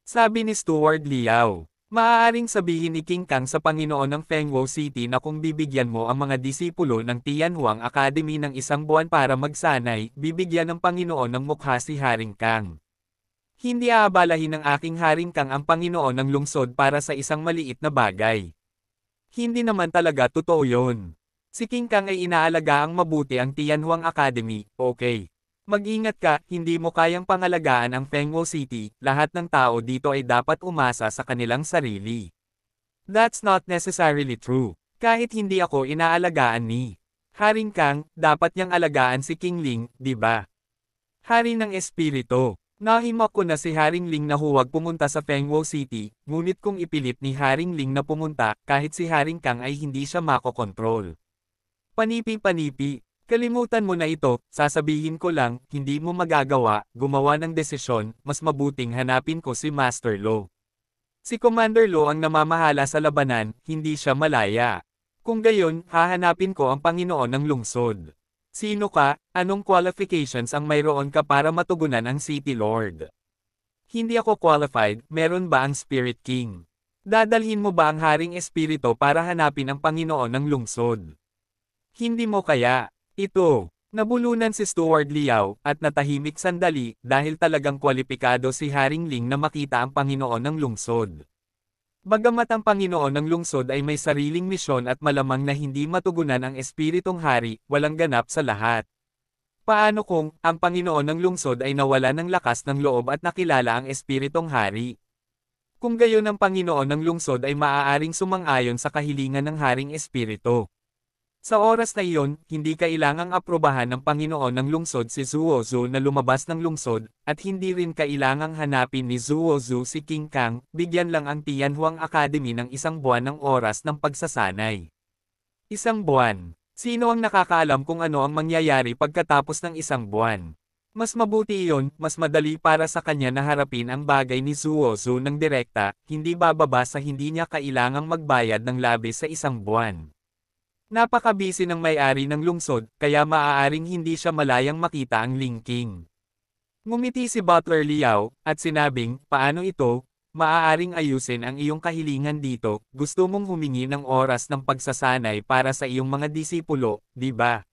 Sabi ni Stuart Liao, maaaring sabihin ni King Kang sa Panginoon ng Fengwo City na kung bibigyan mo ang mga disipulo ng Tianhuang Academy ng isang buwan para magsanay, bibigyan ng Panginoon ng mukha si Haring Kang. Hindi aabalahin ng aking Haring Kang ang Panginoon ng lungsod para sa isang maliit na bagay. Hindi naman talaga totoo yon. Si King Kang ay inaalaga ang mabuti ang Tianhuang Academy, okay. Mag-ingat ka, hindi mo kayang pangalagaan ang Fengwo City, lahat ng tao dito ay dapat umasa sa kanilang sarili. That's not necessarily true. Kahit hindi ako inaalagaan ni Haring Kang, dapat niyang alagaan si King Ling, di ba? Hari ng Espiritu. Nahimak ko na si Haring Ling na huwag pumunta sa Fengwo City, ngunit kung ipilit ni Haring Ling na pumunta, kahit si Haring Kang ay hindi siya makokontrol. Panipi-panipi, kalimutan mo na ito, sasabihin ko lang, hindi mo magagawa, gumawa ng desisyon, mas mabuting hanapin ko si Master Lo. Si Commander Lo ang namamahala sa labanan, hindi siya malaya. Kung gayon, hahanapin ko ang Panginoon ng lungsod. Sino ka, anong qualifications ang mayroon ka para matugunan ang City Lord? Hindi ako qualified, meron ba ang Spirit King? Dadalhin mo ba ang Haring Espirito para hanapin ang Panginoon ng lungsod? Hindi mo kaya. Ito. Nabulunan si Stuart Liao, at natahimik sandali, dahil talagang kwalipikado si Haring Ling na makita ang Panginoon ng lungsod. Bagamat ang Panginoon ng lungsod ay may sariling misyon at malamang na hindi matugunan ang espiritong hari, walang ganap sa lahat. Paano kung, ang Panginoon ng lungsod ay nawala ng lakas ng loob at nakilala ang espiritong hari? Kung gayon ang Panginoon ng lungsod ay maaaring sumang-ayon sa kahilingan ng haring espiritu. Sa oras na iyon, hindi kailangang aprobahan ng Panginoon ng lungsod si Zuozu na lumabas ng lungsod, at hindi rin kailangang hanapin ni Zuozu si King Kang, bigyan lang ang Tianhuang Academy ng isang buwan ng oras ng pagsasanay. Isang buwan. Sino ang nakakaalam kung ano ang mangyayari pagkatapos ng isang buwan? Mas mabuti iyon, mas madali para sa kanya na harapin ang bagay ni Zuozu ng direkta, hindi bababa sa hindi niya kailangang magbayad ng labis sa isang buwan. Napakabisi ng may-ari ng lungsod, kaya maaaring hindi siya malayang makita ang linking. Ngumiti si Butler Liao, at sinabing, paano ito, maaaring ayusin ang iyong kahilingan dito, gusto mong humingi ng oras ng pagsasanay para sa iyong mga disipulo, di ba?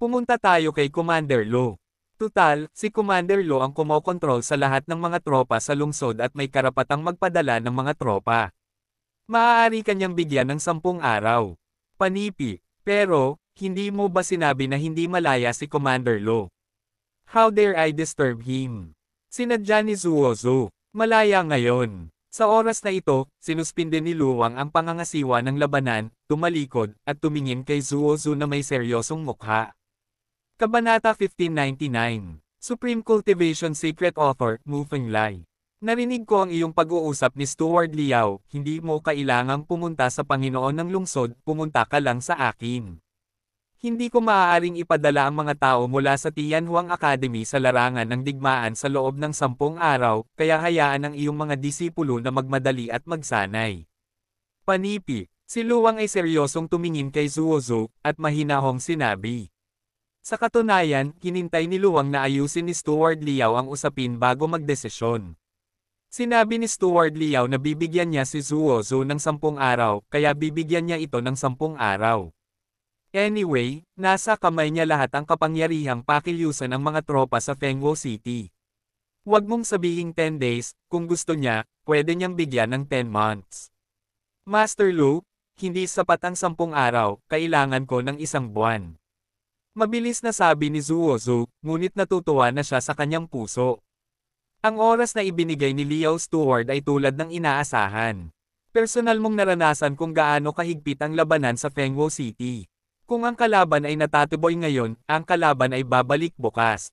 Pumunta tayo kay Commander Lo. Tutal, si Commander Lo ang kumokontrol sa lahat ng mga tropa sa lungsod at may karapatang magpadala ng mga tropa. Maaari kanyang bigyan ng sampung araw. Panipi, pero, hindi mo ba sinabi na hindi malaya si Commander Lo? How dare I disturb him? Sinadya ni Zuozu, malaya ngayon. Sa oras na ito, sinuspinde ni Luwang ang pangangasiwa ng labanan, tumalikod, at tumingin kay Zuozu na may seryosong mukha. Kabanata 1599 Supreme Cultivation Secret Author, Mufeng Lai Narinig ko ang iyong pag-uusap ni Stuart Liao, hindi mo kailangang pumunta sa Panginoon ng lungsod, pumunta ka lang sa akin. Hindi ko maaaring ipadala ang mga tao mula sa Tianhuang Academy sa larangan ng digmaan sa loob ng sampung araw, kaya hayaan ang iyong mga disipulo na magmadali at magsanay. Panipi, si Luwang ay seryosong tumingin kay Zuozu, at mahinahong sinabi. Sa katunayan, hinintay ni Luwang na ayusin ni Stuart Liao ang usapin bago magdesisyon. Sinabi ni Stuart Liao na bibigyan niya si Zuo Zhu ng sampung araw, kaya bibigyan niya ito ng sampung araw. Anyway, nasa kamay niya lahat ang kapangyarihang pakilusan ng mga tropa sa Fengwo City. Huwag mong sabihing 10 days, kung gusto niya, pwede niyang bigyan ng 10 months. Master Lu, hindi sapat ang sampung araw, kailangan ko ng isang buwan. Mabilis na sabi ni Zuo Zhu, ngunit natutuwa na siya sa kanyang puso. Ang oras na ibinigay ni Leo Stewart ay tulad ng inaasahan. Personal mong naranasan kung gaano kahigpit ang labanan sa Fengwo City. Kung ang kalaban ay natatuboy ngayon, ang kalaban ay babalik bukas.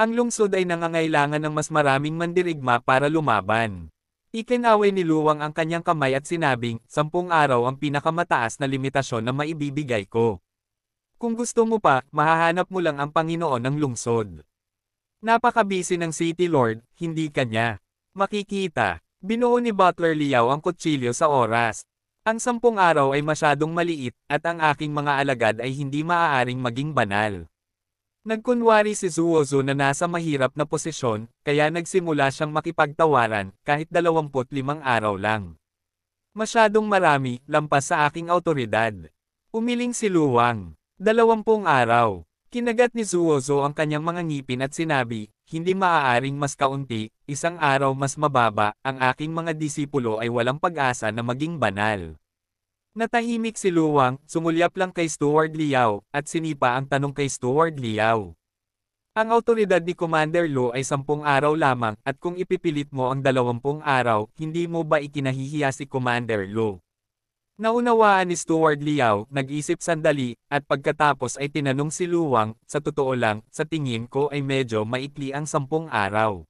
Ang lungsod ay nangangailangan ng mas maraming mandirigma para lumaban. Ikinaway ni Luwang ang kanyang kamay at sinabing, sampung araw ang pinakamataas na limitasyon na maibibigay ko. Kung gusto mo pa, mahahanap mo lang ang Panginoon ng lungsod. Napakabisi ng City Lord, hindi kanya. Makikita, binuo ni Butler Liao ang kutsilyo sa oras. Ang sampung araw ay masyadong maliit, at ang aking mga alagad ay hindi maaaring maging banal. Nagkunwari si Zuozu na nasa mahirap na posisyon, kaya nagsimula siyang makipagtawaran, kahit 25 araw lang. Masyadong marami, lampas sa aking autoridad. Umiling si Luwang. Dalawampung araw. Kinagat ni Suozo ang kanyang mga ngipin at sinabi, Hindi maaaring mas kaunti, isang araw mas mababa, ang aking mga disipulo ay walang pag-asa na maging banal. Natahimik si Luwang, sumulyap lang kay Stuart Liao, at sinipa ang tanong kay Stuart Liao. Ang autoridad ni Commander Lo ay sampung araw lamang, at kung ipipilit mo ang dalawampung araw, hindi mo ba ikinahihiya si Commander Lo? Naunawaan ni Stuart Liao, nag-isip sandali, at pagkatapos ay tinanong si Luwang, sa totoo lang, sa tingin ko ay medyo maikli ang sampung araw.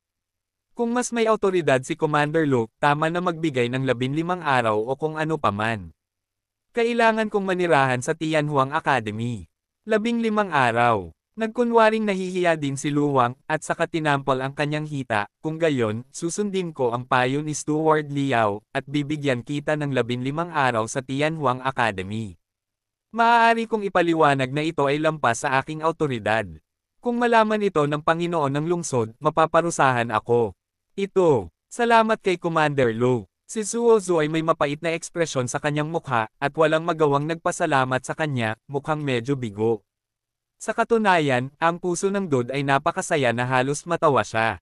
Kung mas may autoridad si Commander Luke, tama na magbigay ng labinlimang araw o kung ano paman. Kailangan kong manirahan sa Tianhuang Academy. Labing limang araw. Nagkunwaring nahihiya din si Luwang, at saka tinampol ang kanyang hita, kung gayon, susundin ko ang payo ni Stuart Liao, at bibigyan kita ng labinlimang araw sa Tianhuang Academy. Maaari kong ipaliwanag na ito ay lampas sa aking autoridad. Kung malaman ito ng Panginoon ng lungsod, mapaparusahan ako. Ito, salamat kay Commander Lu. Si Suozu ay may mapait na ekspresyon sa kanyang mukha, at walang magawang nagpasalamat sa kanya, mukhang medyo bigo. Sa katunayan, ang puso ng Dod ay napakasaya na halos matawa siya.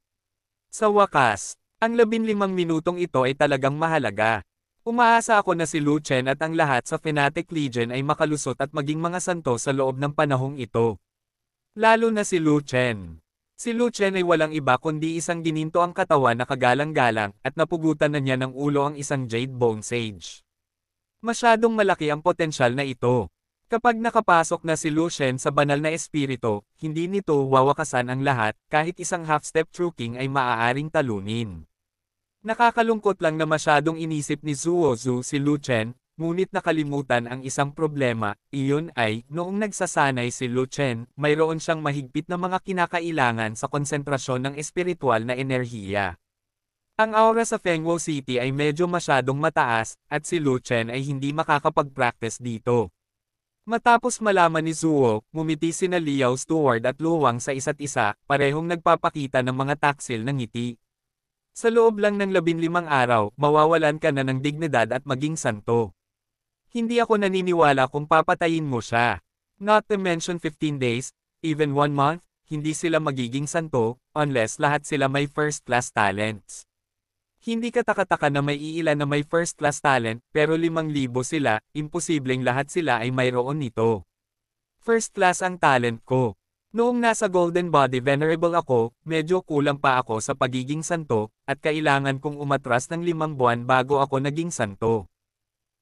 Sa wakas, ang labinlimang minutong ito ay talagang mahalaga. Umaasa ako na si Lu Chen at ang lahat sa Fnatic Legion ay makalusot at maging mga santo sa loob ng panahong ito. Lalo na si Lu Chen. Si Lu Chen ay walang iba kundi isang gininto ang katawan na kagalang-galang at napugutan na niya ng ulo ang isang Jade Bone Sage. Masyadong malaki ang potensyal na ito. Kapag nakapasok na si Lucien sa banal na espirito, hindi nito wawakasan ang lahat, kahit isang half-step true king ay maaaring talunin. Nakakalungkot lang na masyadong inisip ni Zuo Zhu si Lucien, ngunit nakalimutan ang isang problema, iyon ay, noong nagsasanay si Lucien, mayroon siyang mahigpit na mga kinakailangan sa konsentrasyon ng espiritual na enerhiya. Ang aura sa Fengwo City ay medyo masyadong mataas, at si Lucien ay hindi makakapag-practice dito. Matapos malaman ni Zuo, ngumiti na Liao Steward at Luwang sa isa't isa, parehong nagpapakita ng mga taksil ng ngiti. Sa loob lang ng labinlimang araw, mawawalan ka na ng dignidad at maging santo. Hindi ako naniniwala kung papatayin mo siya. Not to mention 15 days, even 1 month, hindi sila magiging santo, unless lahat sila may first class talents. Hindi ka takataka na may iilan na may first class talent, pero 5,000 sila, imposibleng lahat sila ay mayroon nito. First class ang talent ko. Noong nasa Golden Body Venerable ako, medyo kulang pa ako sa pagiging santo, at kailangan kong umatras ng limang buwan bago ako naging santo.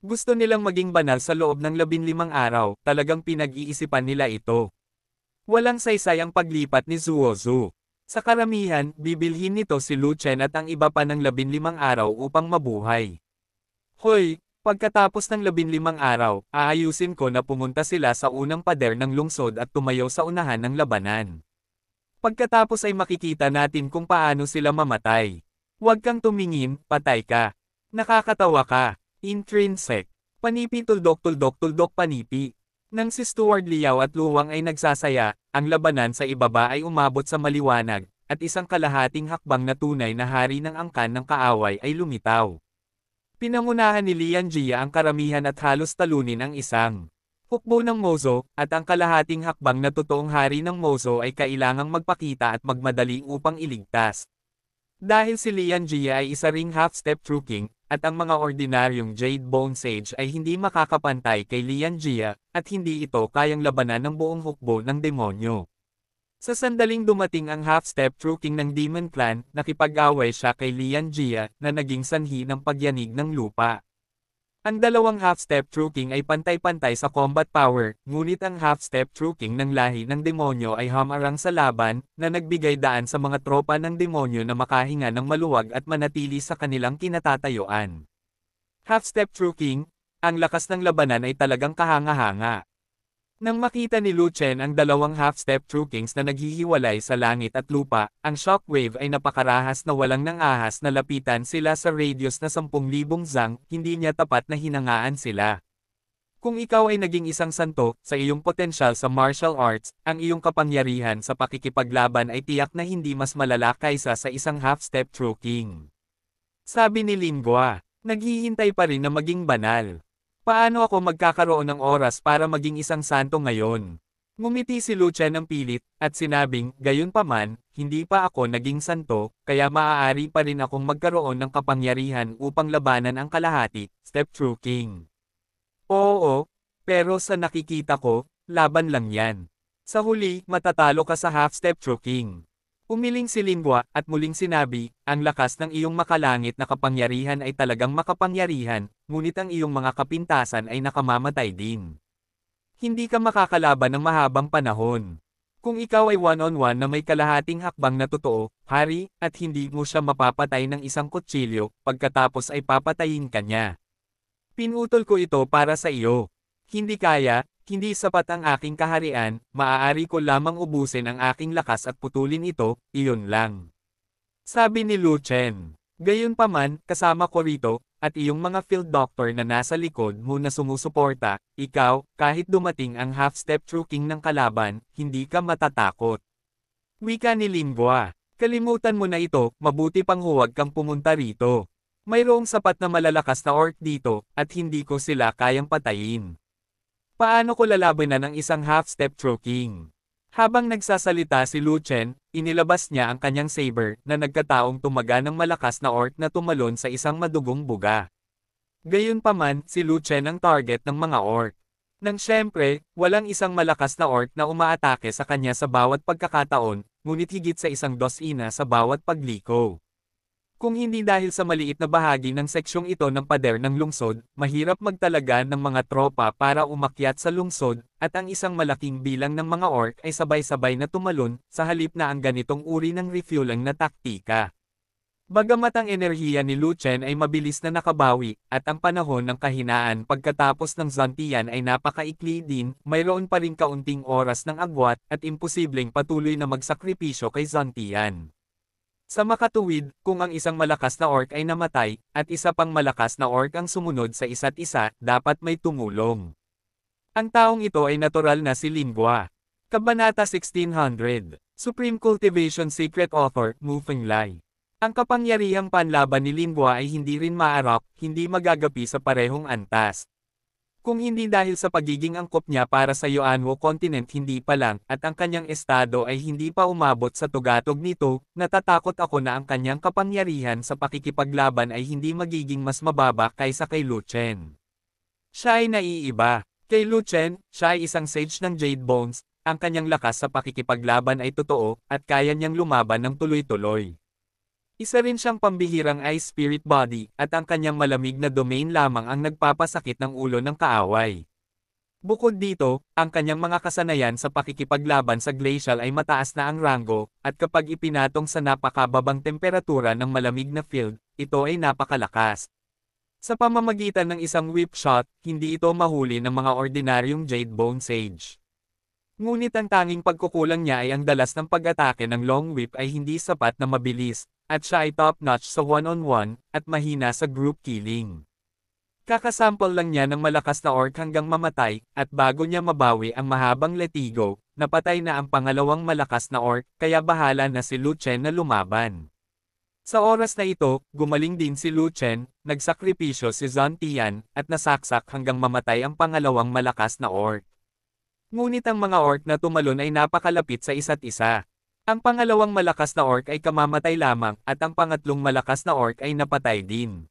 Gusto nilang maging banal sa loob ng labinlimang araw, talagang pinag-iisipan nila ito. Walang saysay ang paglipat ni Zuozu. Sa karamihan, bibilhin nito si Lu Chen at ang iba pa ng labinlimang araw upang mabuhay. Hoy, pagkatapos ng labinlimang araw, aayusin ko na pumunta sila sa unang pader ng lungsod at tumayo sa unahan ng labanan. Pagkatapos ay makikita natin kung paano sila mamatay. Huwag kang tumingin, patay ka. Nakakatawa ka. Intrinsic. Panipi tuldok tuldok tuldok panipi. Nang si Stuart Liao at Luwang ay nagsasaya, ang labanan sa ibaba ay umabot sa maliwanag, at isang kalahating hakbang na tunay na hari ng angkan ng kaaway ay lumitaw. Pinangunahan ni Lian Jia ang karamihan at halos talunin ang isang hukbo ng Mozo, at ang kalahating hakbang na totoong hari ng Mozo ay kailangang magpakita at magmadali upang iligtas. Dahil si Lian Jia ay isa ring half-step through king, at ang mga ordinaryong Jade Bone Sage ay hindi makakapantay kay Lian Jia, at hindi ito kayang labanan ng buong hukbo ng demonyo. Sa sandaling dumating ang half-step true king ng Demon Clan, nakipag-away siya kay Lian Jia, na naging sanhi ng pagyanig ng lupa. Ang dalawang half-step trucking ay pantay-pantay sa combat power, ngunit ang half-step trucking ng lahi ng demonyo ay hamarang sa laban, na nagbigay daan sa mga tropa ng demonyo na makahinga ng maluwag at manatili sa kanilang kinatatayuan. Half-step trucking, ang lakas ng labanan ay talagang kahanga-hanga. Nang makita ni Lu Chen ang dalawang half-step true kings na naghihiwalay sa langit at lupa, ang shockwave ay napakarahas na walang nang ahas na lapitan sila sa radius na 10,000 zang, hindi niya tapat na hinangaan sila. Kung ikaw ay naging isang santo, sa iyong potensyal sa martial arts, ang iyong kapangyarihan sa pakikipaglaban ay tiyak na hindi mas malala kaysa sa isang half-step true king. Sabi ni Lingua, naghihintay pa rin na maging banal. Paano ako magkakaroon ng oras para maging isang santo ngayon? Ngumiti si Lucia ng pilit, at sinabing, gayon pa man, hindi pa ako naging santo, kaya maaari pa rin akong magkaroon ng kapangyarihan upang labanan ang kalahati, step True king. Oo, pero sa nakikita ko, laban lang yan. Sa huli, matatalo ka sa half-step True king. Umiling si Lingwa, at muling sinabi, ang lakas ng iyong makalangit na kapangyarihan ay talagang makapangyarihan, ngunit ang iyong mga kapintasan ay nakamamatay din. Hindi ka makakalaban ng mahabang panahon. Kung ikaw ay one-on-one -on -one na may kalahating hakbang na totoo, hari, at hindi mo siya mapapatay ng isang kutsilyo, pagkatapos ay papatayin ka niya. Pinutol ko ito para sa iyo. Hindi kaya, hindi sapat ang aking kaharian, maaari ko lamang ubusin ang aking lakas at putulin ito, iyon lang. Sabi ni Lu Chen. Gayunpaman, kasama ko rito, at iyong mga field doctor na nasa likod mo na sumusuporta, ikaw, kahit dumating ang half-step trucking ng kalaban, hindi ka matatakot. Wika ni Lingua. Kalimutan mo na ito, mabuti pang huwag kang pumunta rito. Mayroong sapat na malalakas na orc dito, at hindi ko sila kayang patayin. Paano ko lalabanan ang isang half-step troking? Habang nagsasalita si Lu Chen, inilabas niya ang kanyang saber na nagkataong tumaga ng malakas na orc na tumalon sa isang madugong buga. Gayunpaman, si Lu Chen ang target ng mga orc. Nang syempre, walang isang malakas na orc na umaatake sa kanya sa bawat pagkakataon, ngunit higit sa isang dosina sa bawat pagliko. Kung hindi dahil sa maliit na bahagi ng seksyong ito ng pader ng lungsod, mahirap magtalaga ng mga tropa para umakyat sa lungsod, at ang isang malaking bilang ng mga orc ay sabay-sabay na tumalon, sa halip na ang ganitong uri ng refueling na taktika. Bagamat ang enerhiya ni Luchen ay mabilis na nakabawi, at ang panahon ng kahinaan pagkatapos ng Zantian ay napakaikli din, mayroon pa rin kaunting oras ng agwat, at imposibleng patuloy na magsakripisyo kay Zantian. Sa makatuwid, kung ang isang malakas na orc ay namatay, at isa pang malakas na orc ang sumunod sa isa't isa, dapat may tumulong. Ang taong ito ay natural na si Lingua. Kabanata 1600. Supreme Cultivation Secret Author, Mufeng Lai. Ang kapangyarihang panlaban ni Lingua ay hindi rin maarap, hindi magagapi sa parehong antas, kung hindi dahil sa pagiging angkop niya para sa Yoanwo continent hindi pa lang, at ang kanyang estado ay hindi pa umabot sa tugatog nito, natatakot ako na ang kanyang kapangyarihan sa pakikipaglaban ay hindi magiging mas mababa kaysa kay Luchen. Siya ay naiiba. Kay Lu Chen, siya ay isang sage ng Jade Bones, ang kanyang lakas sa pakikipaglaban ay totoo, at kaya niyang lumaban ng tuloy-tuloy. Isa rin siyang pambihirang ice spirit body, at ang kanyang malamig na domain lamang ang nagpapasakit ng ulo ng kaaway. Bukod dito, ang kanyang mga kasanayan sa pakikipaglaban sa glacial ay mataas na ang rango, at kapag ipinatong sa napakababang temperatura ng malamig na field, ito ay napakalakas. Sa pamamagitan ng isang whip shot, hindi ito mahuli ng mga ordinaryong Jade Bone Sage. Ngunit ang tanging pagkukulang niya ay ang dalas ng pag-atake ng long whip ay hindi sapat na mabilis, at siya ay top-notch sa one-on-one, at mahina sa group killing. Kakasample lang niya ng malakas na orc hanggang mamatay, at bago niya mabawi ang mahabang letigo, napatay na ang pangalawang malakas na orc, kaya bahala na si Luchen na lumaban. Sa oras na ito, gumaling din si Luchen, nagsakripisyo si Zantian at nasaksak hanggang mamatay ang pangalawang malakas na orc. Ngunit ang mga orc na tumalon ay napakalapit sa isa't isa, ang pangalawang malakas na orc ay kamamatay lamang at ang pangatlong malakas na orc ay napatay din.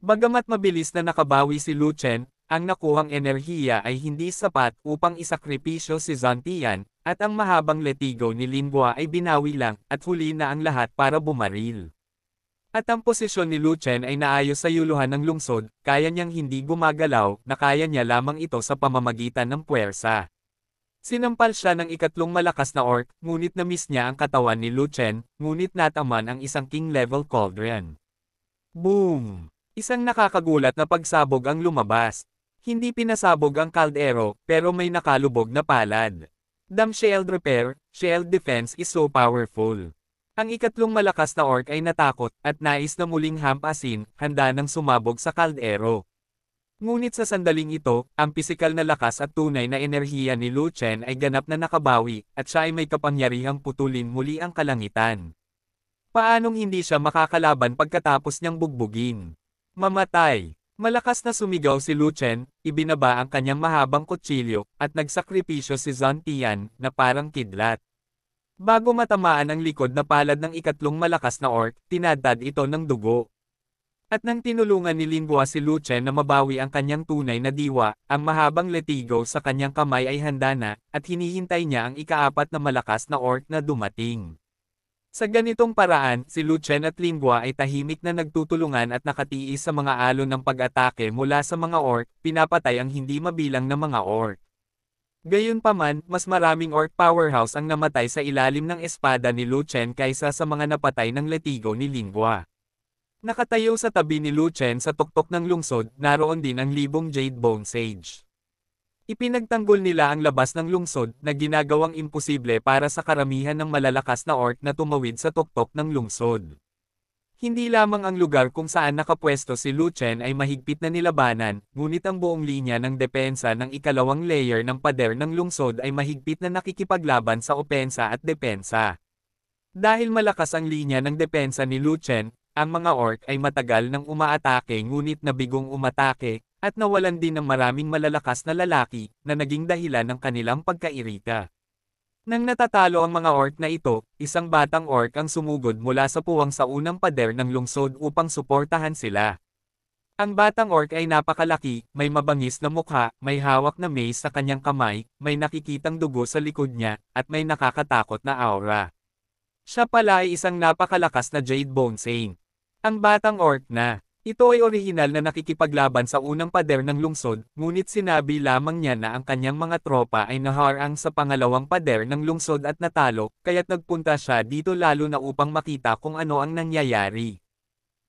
Bagamat mabilis na nakabawi si Luchen, ang nakuhang enerhiya ay hindi sapat upang isakripisyo si Zantian, at ang mahabang letigo ni Linboa ay binawi lang at huli na ang lahat para bumaril. At ang posisyon ni Luchen ay naayos sa yuluhan ng lungsod, kaya niyang hindi gumagalaw na kaya niya lamang ito sa pamamagitan ng puwersa. Sinampal siya ng ikatlong malakas na orc, ngunit na-miss niya ang katawan ni Luchen, ngunit nataman ang isang king-level cauldron. Boom! Isang nakakagulat na pagsabog ang lumabas. Hindi pinasabog ang caldero, pero may nakalubog na palad. Dam Shield Repair, Shield Defense is so powerful. Ang ikatlong malakas na orc ay natakot, at nais na muling hampasin, handa ng sumabog sa caldero. Ngunit sa sandaling ito, ang pisikal na lakas at tunay na enerhiya ni Lu Chen ay ganap na nakabawi, at siya ay may kapangyarihang putulin muli ang kalangitan. Paanong hindi siya makakalaban pagkatapos niyang bugbugin? Mamatay! Malakas na sumigaw si Lu Chen, ibinaba ang kanyang mahabang kutsilyo, at nagsakripisyo si Zan Tian, na parang kidlat. Bago matamaan ang likod na palad ng ikatlong malakas na orc, tinadad ito ng dugo. At nang tinulungan ni Lingua si Luce na mabawi ang kanyang tunay na diwa, ang mahabang letigo sa kanyang kamay ay handa na, at hinihintay niya ang ikaapat na malakas na orc na dumating. Sa ganitong paraan, si Lucien at Lingua ay tahimik na nagtutulungan at nakatiis sa mga alon ng pag-atake mula sa mga orc, pinapatay ang hindi mabilang na mga orc. Gayunpaman, mas maraming orc powerhouse ang namatay sa ilalim ng espada ni Lucien kaysa sa mga napatay ng letigo ni Lingua. Nakatayo sa tabi ni Lu Chen sa tuktok ng lungsod, naroon din ang libong Jade Bone Sage. Ipinagtanggol nila ang labas ng lungsod na ginagawang imposible para sa karamihan ng malalakas na orc na tumawid sa tuktok ng lungsod. Hindi lamang ang lugar kung saan nakapwesto si Lu Chen ay mahigpit na nilabanan, ngunit ang buong linya ng depensa ng ikalawang layer ng pader ng lungsod ay mahigpit na nakikipaglaban sa opensa at depensa. Dahil malakas ang linya ng depensa ni Lu Chen, ang mga orc ay matagal nang umaatake ngunit nabigong umatake, at nawalan din ng maraming malalakas na lalaki, na naging dahilan ng kanilang pagkairita. Nang natatalo ang mga orc na ito, isang batang orc ang sumugod mula sa puwang sa unang pader ng lungsod upang suportahan sila. Ang batang orc ay napakalaki, may mabangis na mukha, may hawak na mace sa kanyang kamay, may nakikitang dugo sa likod niya, at may nakakatakot na aura. Siya pala ay isang napakalakas na Jade Bonesane. Ang batang orc na. Ito ay orihinal na nakikipaglaban sa unang pader ng lungsod, ngunit sinabi lamang niya na ang kanyang mga tropa ay naharang sa pangalawang pader ng lungsod at natalo, kaya't nagpunta siya dito lalo na upang makita kung ano ang nangyayari.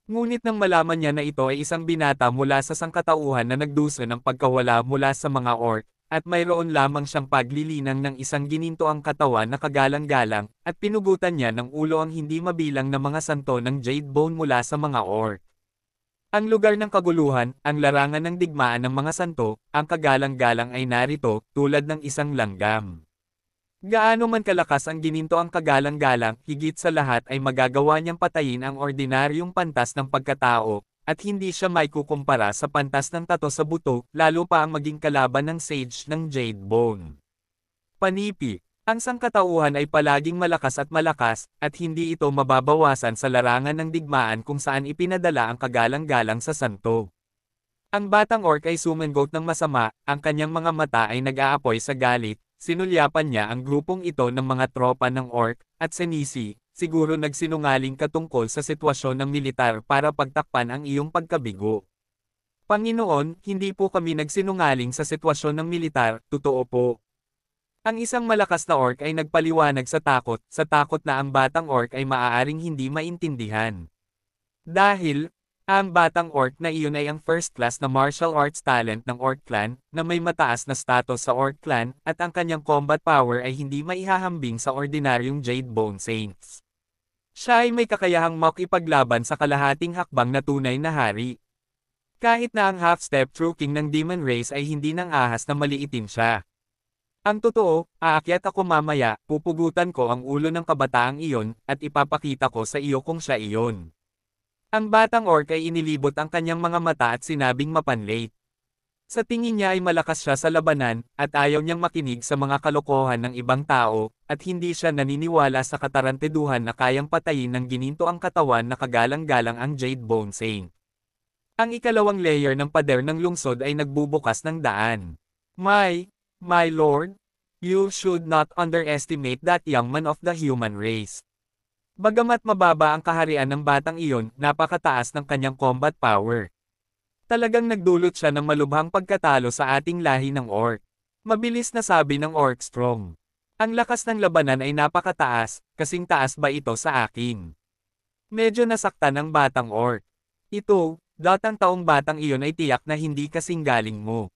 Ngunit nang malaman niya na ito ay isang binata mula sa sangkatauhan na nagdusa ng pagkawala mula sa mga orc, at mayroon lamang siyang paglilinang ng isang gininto ang katawan na kagalang-galang, at pinugutan niya ng ulo ang hindi mabilang na mga santo ng jade bone mula sa mga orc. Ang lugar ng kaguluhan, ang larangan ng digmaan ng mga santo, ang kagalang-galang ay narito, tulad ng isang langgam. Gaano man kalakas ang gininto ang kagalang-galang, higit sa lahat ay magagawa niyang patayin ang ordinaryong pantas ng pagkatao, at hindi siya may kukumpara sa pantas ng tato sa buto, lalo pa ang maging kalaban ng Sage ng Jade Bone. Panipi, ang sangkatauhan ay palaging malakas at malakas, at hindi ito mababawasan sa larangan ng digmaan kung saan ipinadala ang kagalang-galang sa santo. Ang batang orc ay sumenggot ng masama, ang kanyang mga mata ay nag-aapoy sa galit, sinulyapan niya ang grupong ito ng mga tropa ng orc, at senisi, siguro nagsinungaling ka tungkol sa sitwasyon ng militar para pagtakpan ang iyong pagkabigo. Panginoon, hindi po kami nagsinungaling sa sitwasyon ng militar, totoo po. Ang isang malakas na ork ay nagpaliwanag sa takot, sa takot na ang batang ork ay maaaring hindi maintindihan. Dahil, ang batang Orc na iyon ay ang first class na martial arts talent ng Orc clan, na may mataas na status sa Orc clan, at ang kanyang combat power ay hindi maihahambing sa ordinaryong Jade Bone Saints. Siya ay may kakayahang makipaglaban sa kalahating hakbang na tunay na hari. Kahit na ang half-step true king ng demon race ay hindi nang ahas na maliitin siya. Ang totoo, aakyat ako mamaya, pupugutan ko ang ulo ng kabataang iyon, at ipapakita ko sa iyo kung siya iyon. Ang batang orc ay inilibot ang kanyang mga mata at sinabing mapanlate. Sa tingin niya ay malakas siya sa labanan, at ayaw niyang makinig sa mga kalokohan ng ibang tao, at hindi siya naniniwala sa kataranteduhan na kayang patayin ng gininto ang katawan na kagalang-galang ang Jade Bone Saint. Ang ikalawang layer ng pader ng lungsod ay nagbubukas ng daan. My, my lord, you should not underestimate that young man of the human race. Bagamat mababa ang kaharian ng batang iyon, napakataas ng kanyang combat power. Talagang nagdulot siya ng malubhang pagkatalo sa ating lahi ng orc. Mabilis na sabi ng orc strong. Ang lakas ng labanan ay napakataas, kasing taas ba ito sa akin? Medyo nasaktan ang batang orc. Ito, datang taong batang iyon ay tiyak na hindi kasing galing mo.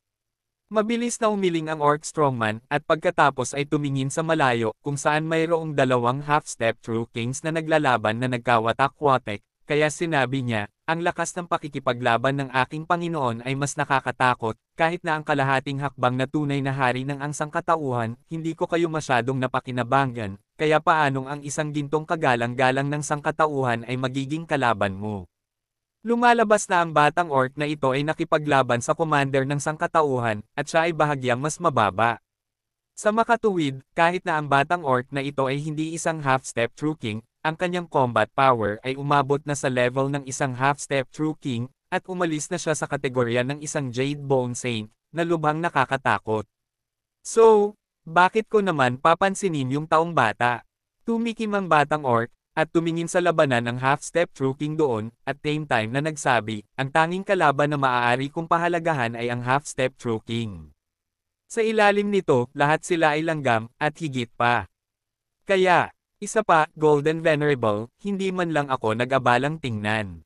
Mabilis na umiling ang orc strongman, at pagkatapos ay tumingin sa malayo, kung saan mayroong dalawang half-step true kings na naglalaban na nagkawatak-watek, kaya sinabi niya, ang lakas ng pakikipaglaban ng aking Panginoon ay mas nakakatakot, kahit na ang kalahating hakbang na tunay na hari ng ang sangkatauhan, hindi ko kayo masyadong napakinabangan, kaya paanong ang isang gintong kagalang-galang ng sangkatauhan ay magiging kalaban mo. Lumalabas na ang batang orc na ito ay nakipaglaban sa commander ng sangkatauhan, at siya ay bahagyang mas mababa. Sa makatuwid, kahit na ang batang orc na ito ay hindi isang half-step true king, ang kanyang combat power ay umabot na sa level ng isang half-step true king, at umalis na siya sa kategorya ng isang Jade Bone Saint, na lubhang nakakatakot. So, bakit ko naman papansinin yung taong bata? Tumikim ang batang orc, at tumingin sa labanan ang half-step through king doon, at same time na nagsabi, ang tanging kalaban na maaari kong pahalagahan ay ang half-step through king. Sa ilalim nito, lahat sila ay langgam, at higit pa. Kaya, isa pa, Golden Venerable, hindi man lang ako nag-abalang tingnan.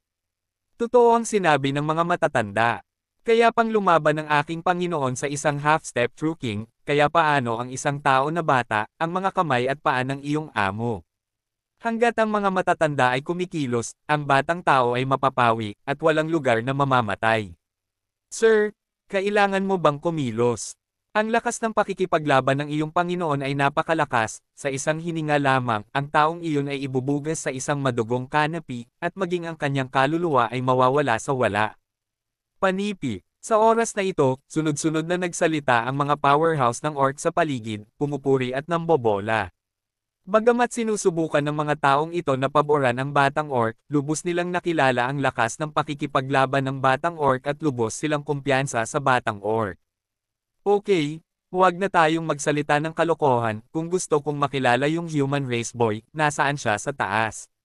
Totoo ang sinabi ng mga matatanda. Kaya pang lumaban ng aking Panginoon sa isang half-step through king, kaya paano ang isang tao na bata, ang mga kamay at paa ng iyong amo. Hanggat ang mga matatanda ay kumikilos, ang batang tao ay mapapawi, at walang lugar na mamamatay. Sir, kailangan mo bang kumilos? Ang lakas ng pakikipaglaban ng iyong Panginoon ay napakalakas, sa isang hininga lamang, ang taong iyon ay ibubugas sa isang madugong kanapi, at maging ang kanyang kaluluwa ay mawawala sa wala. Panipi, sa oras na ito, sunod-sunod na nagsalita ang mga powerhouse ng orc sa paligid, pumupuri at nambobola. Bagamat sinusubukan ng mga taong ito na paboran ang Batang Orc, lubos nilang nakilala ang lakas ng pakikipaglaban ng Batang Orc at lubos silang kumpiyansa sa Batang Orc. Okay, huwag na tayong magsalita ng kalokohan, kung gusto kong makilala yung human race boy, nasaan siya sa taas.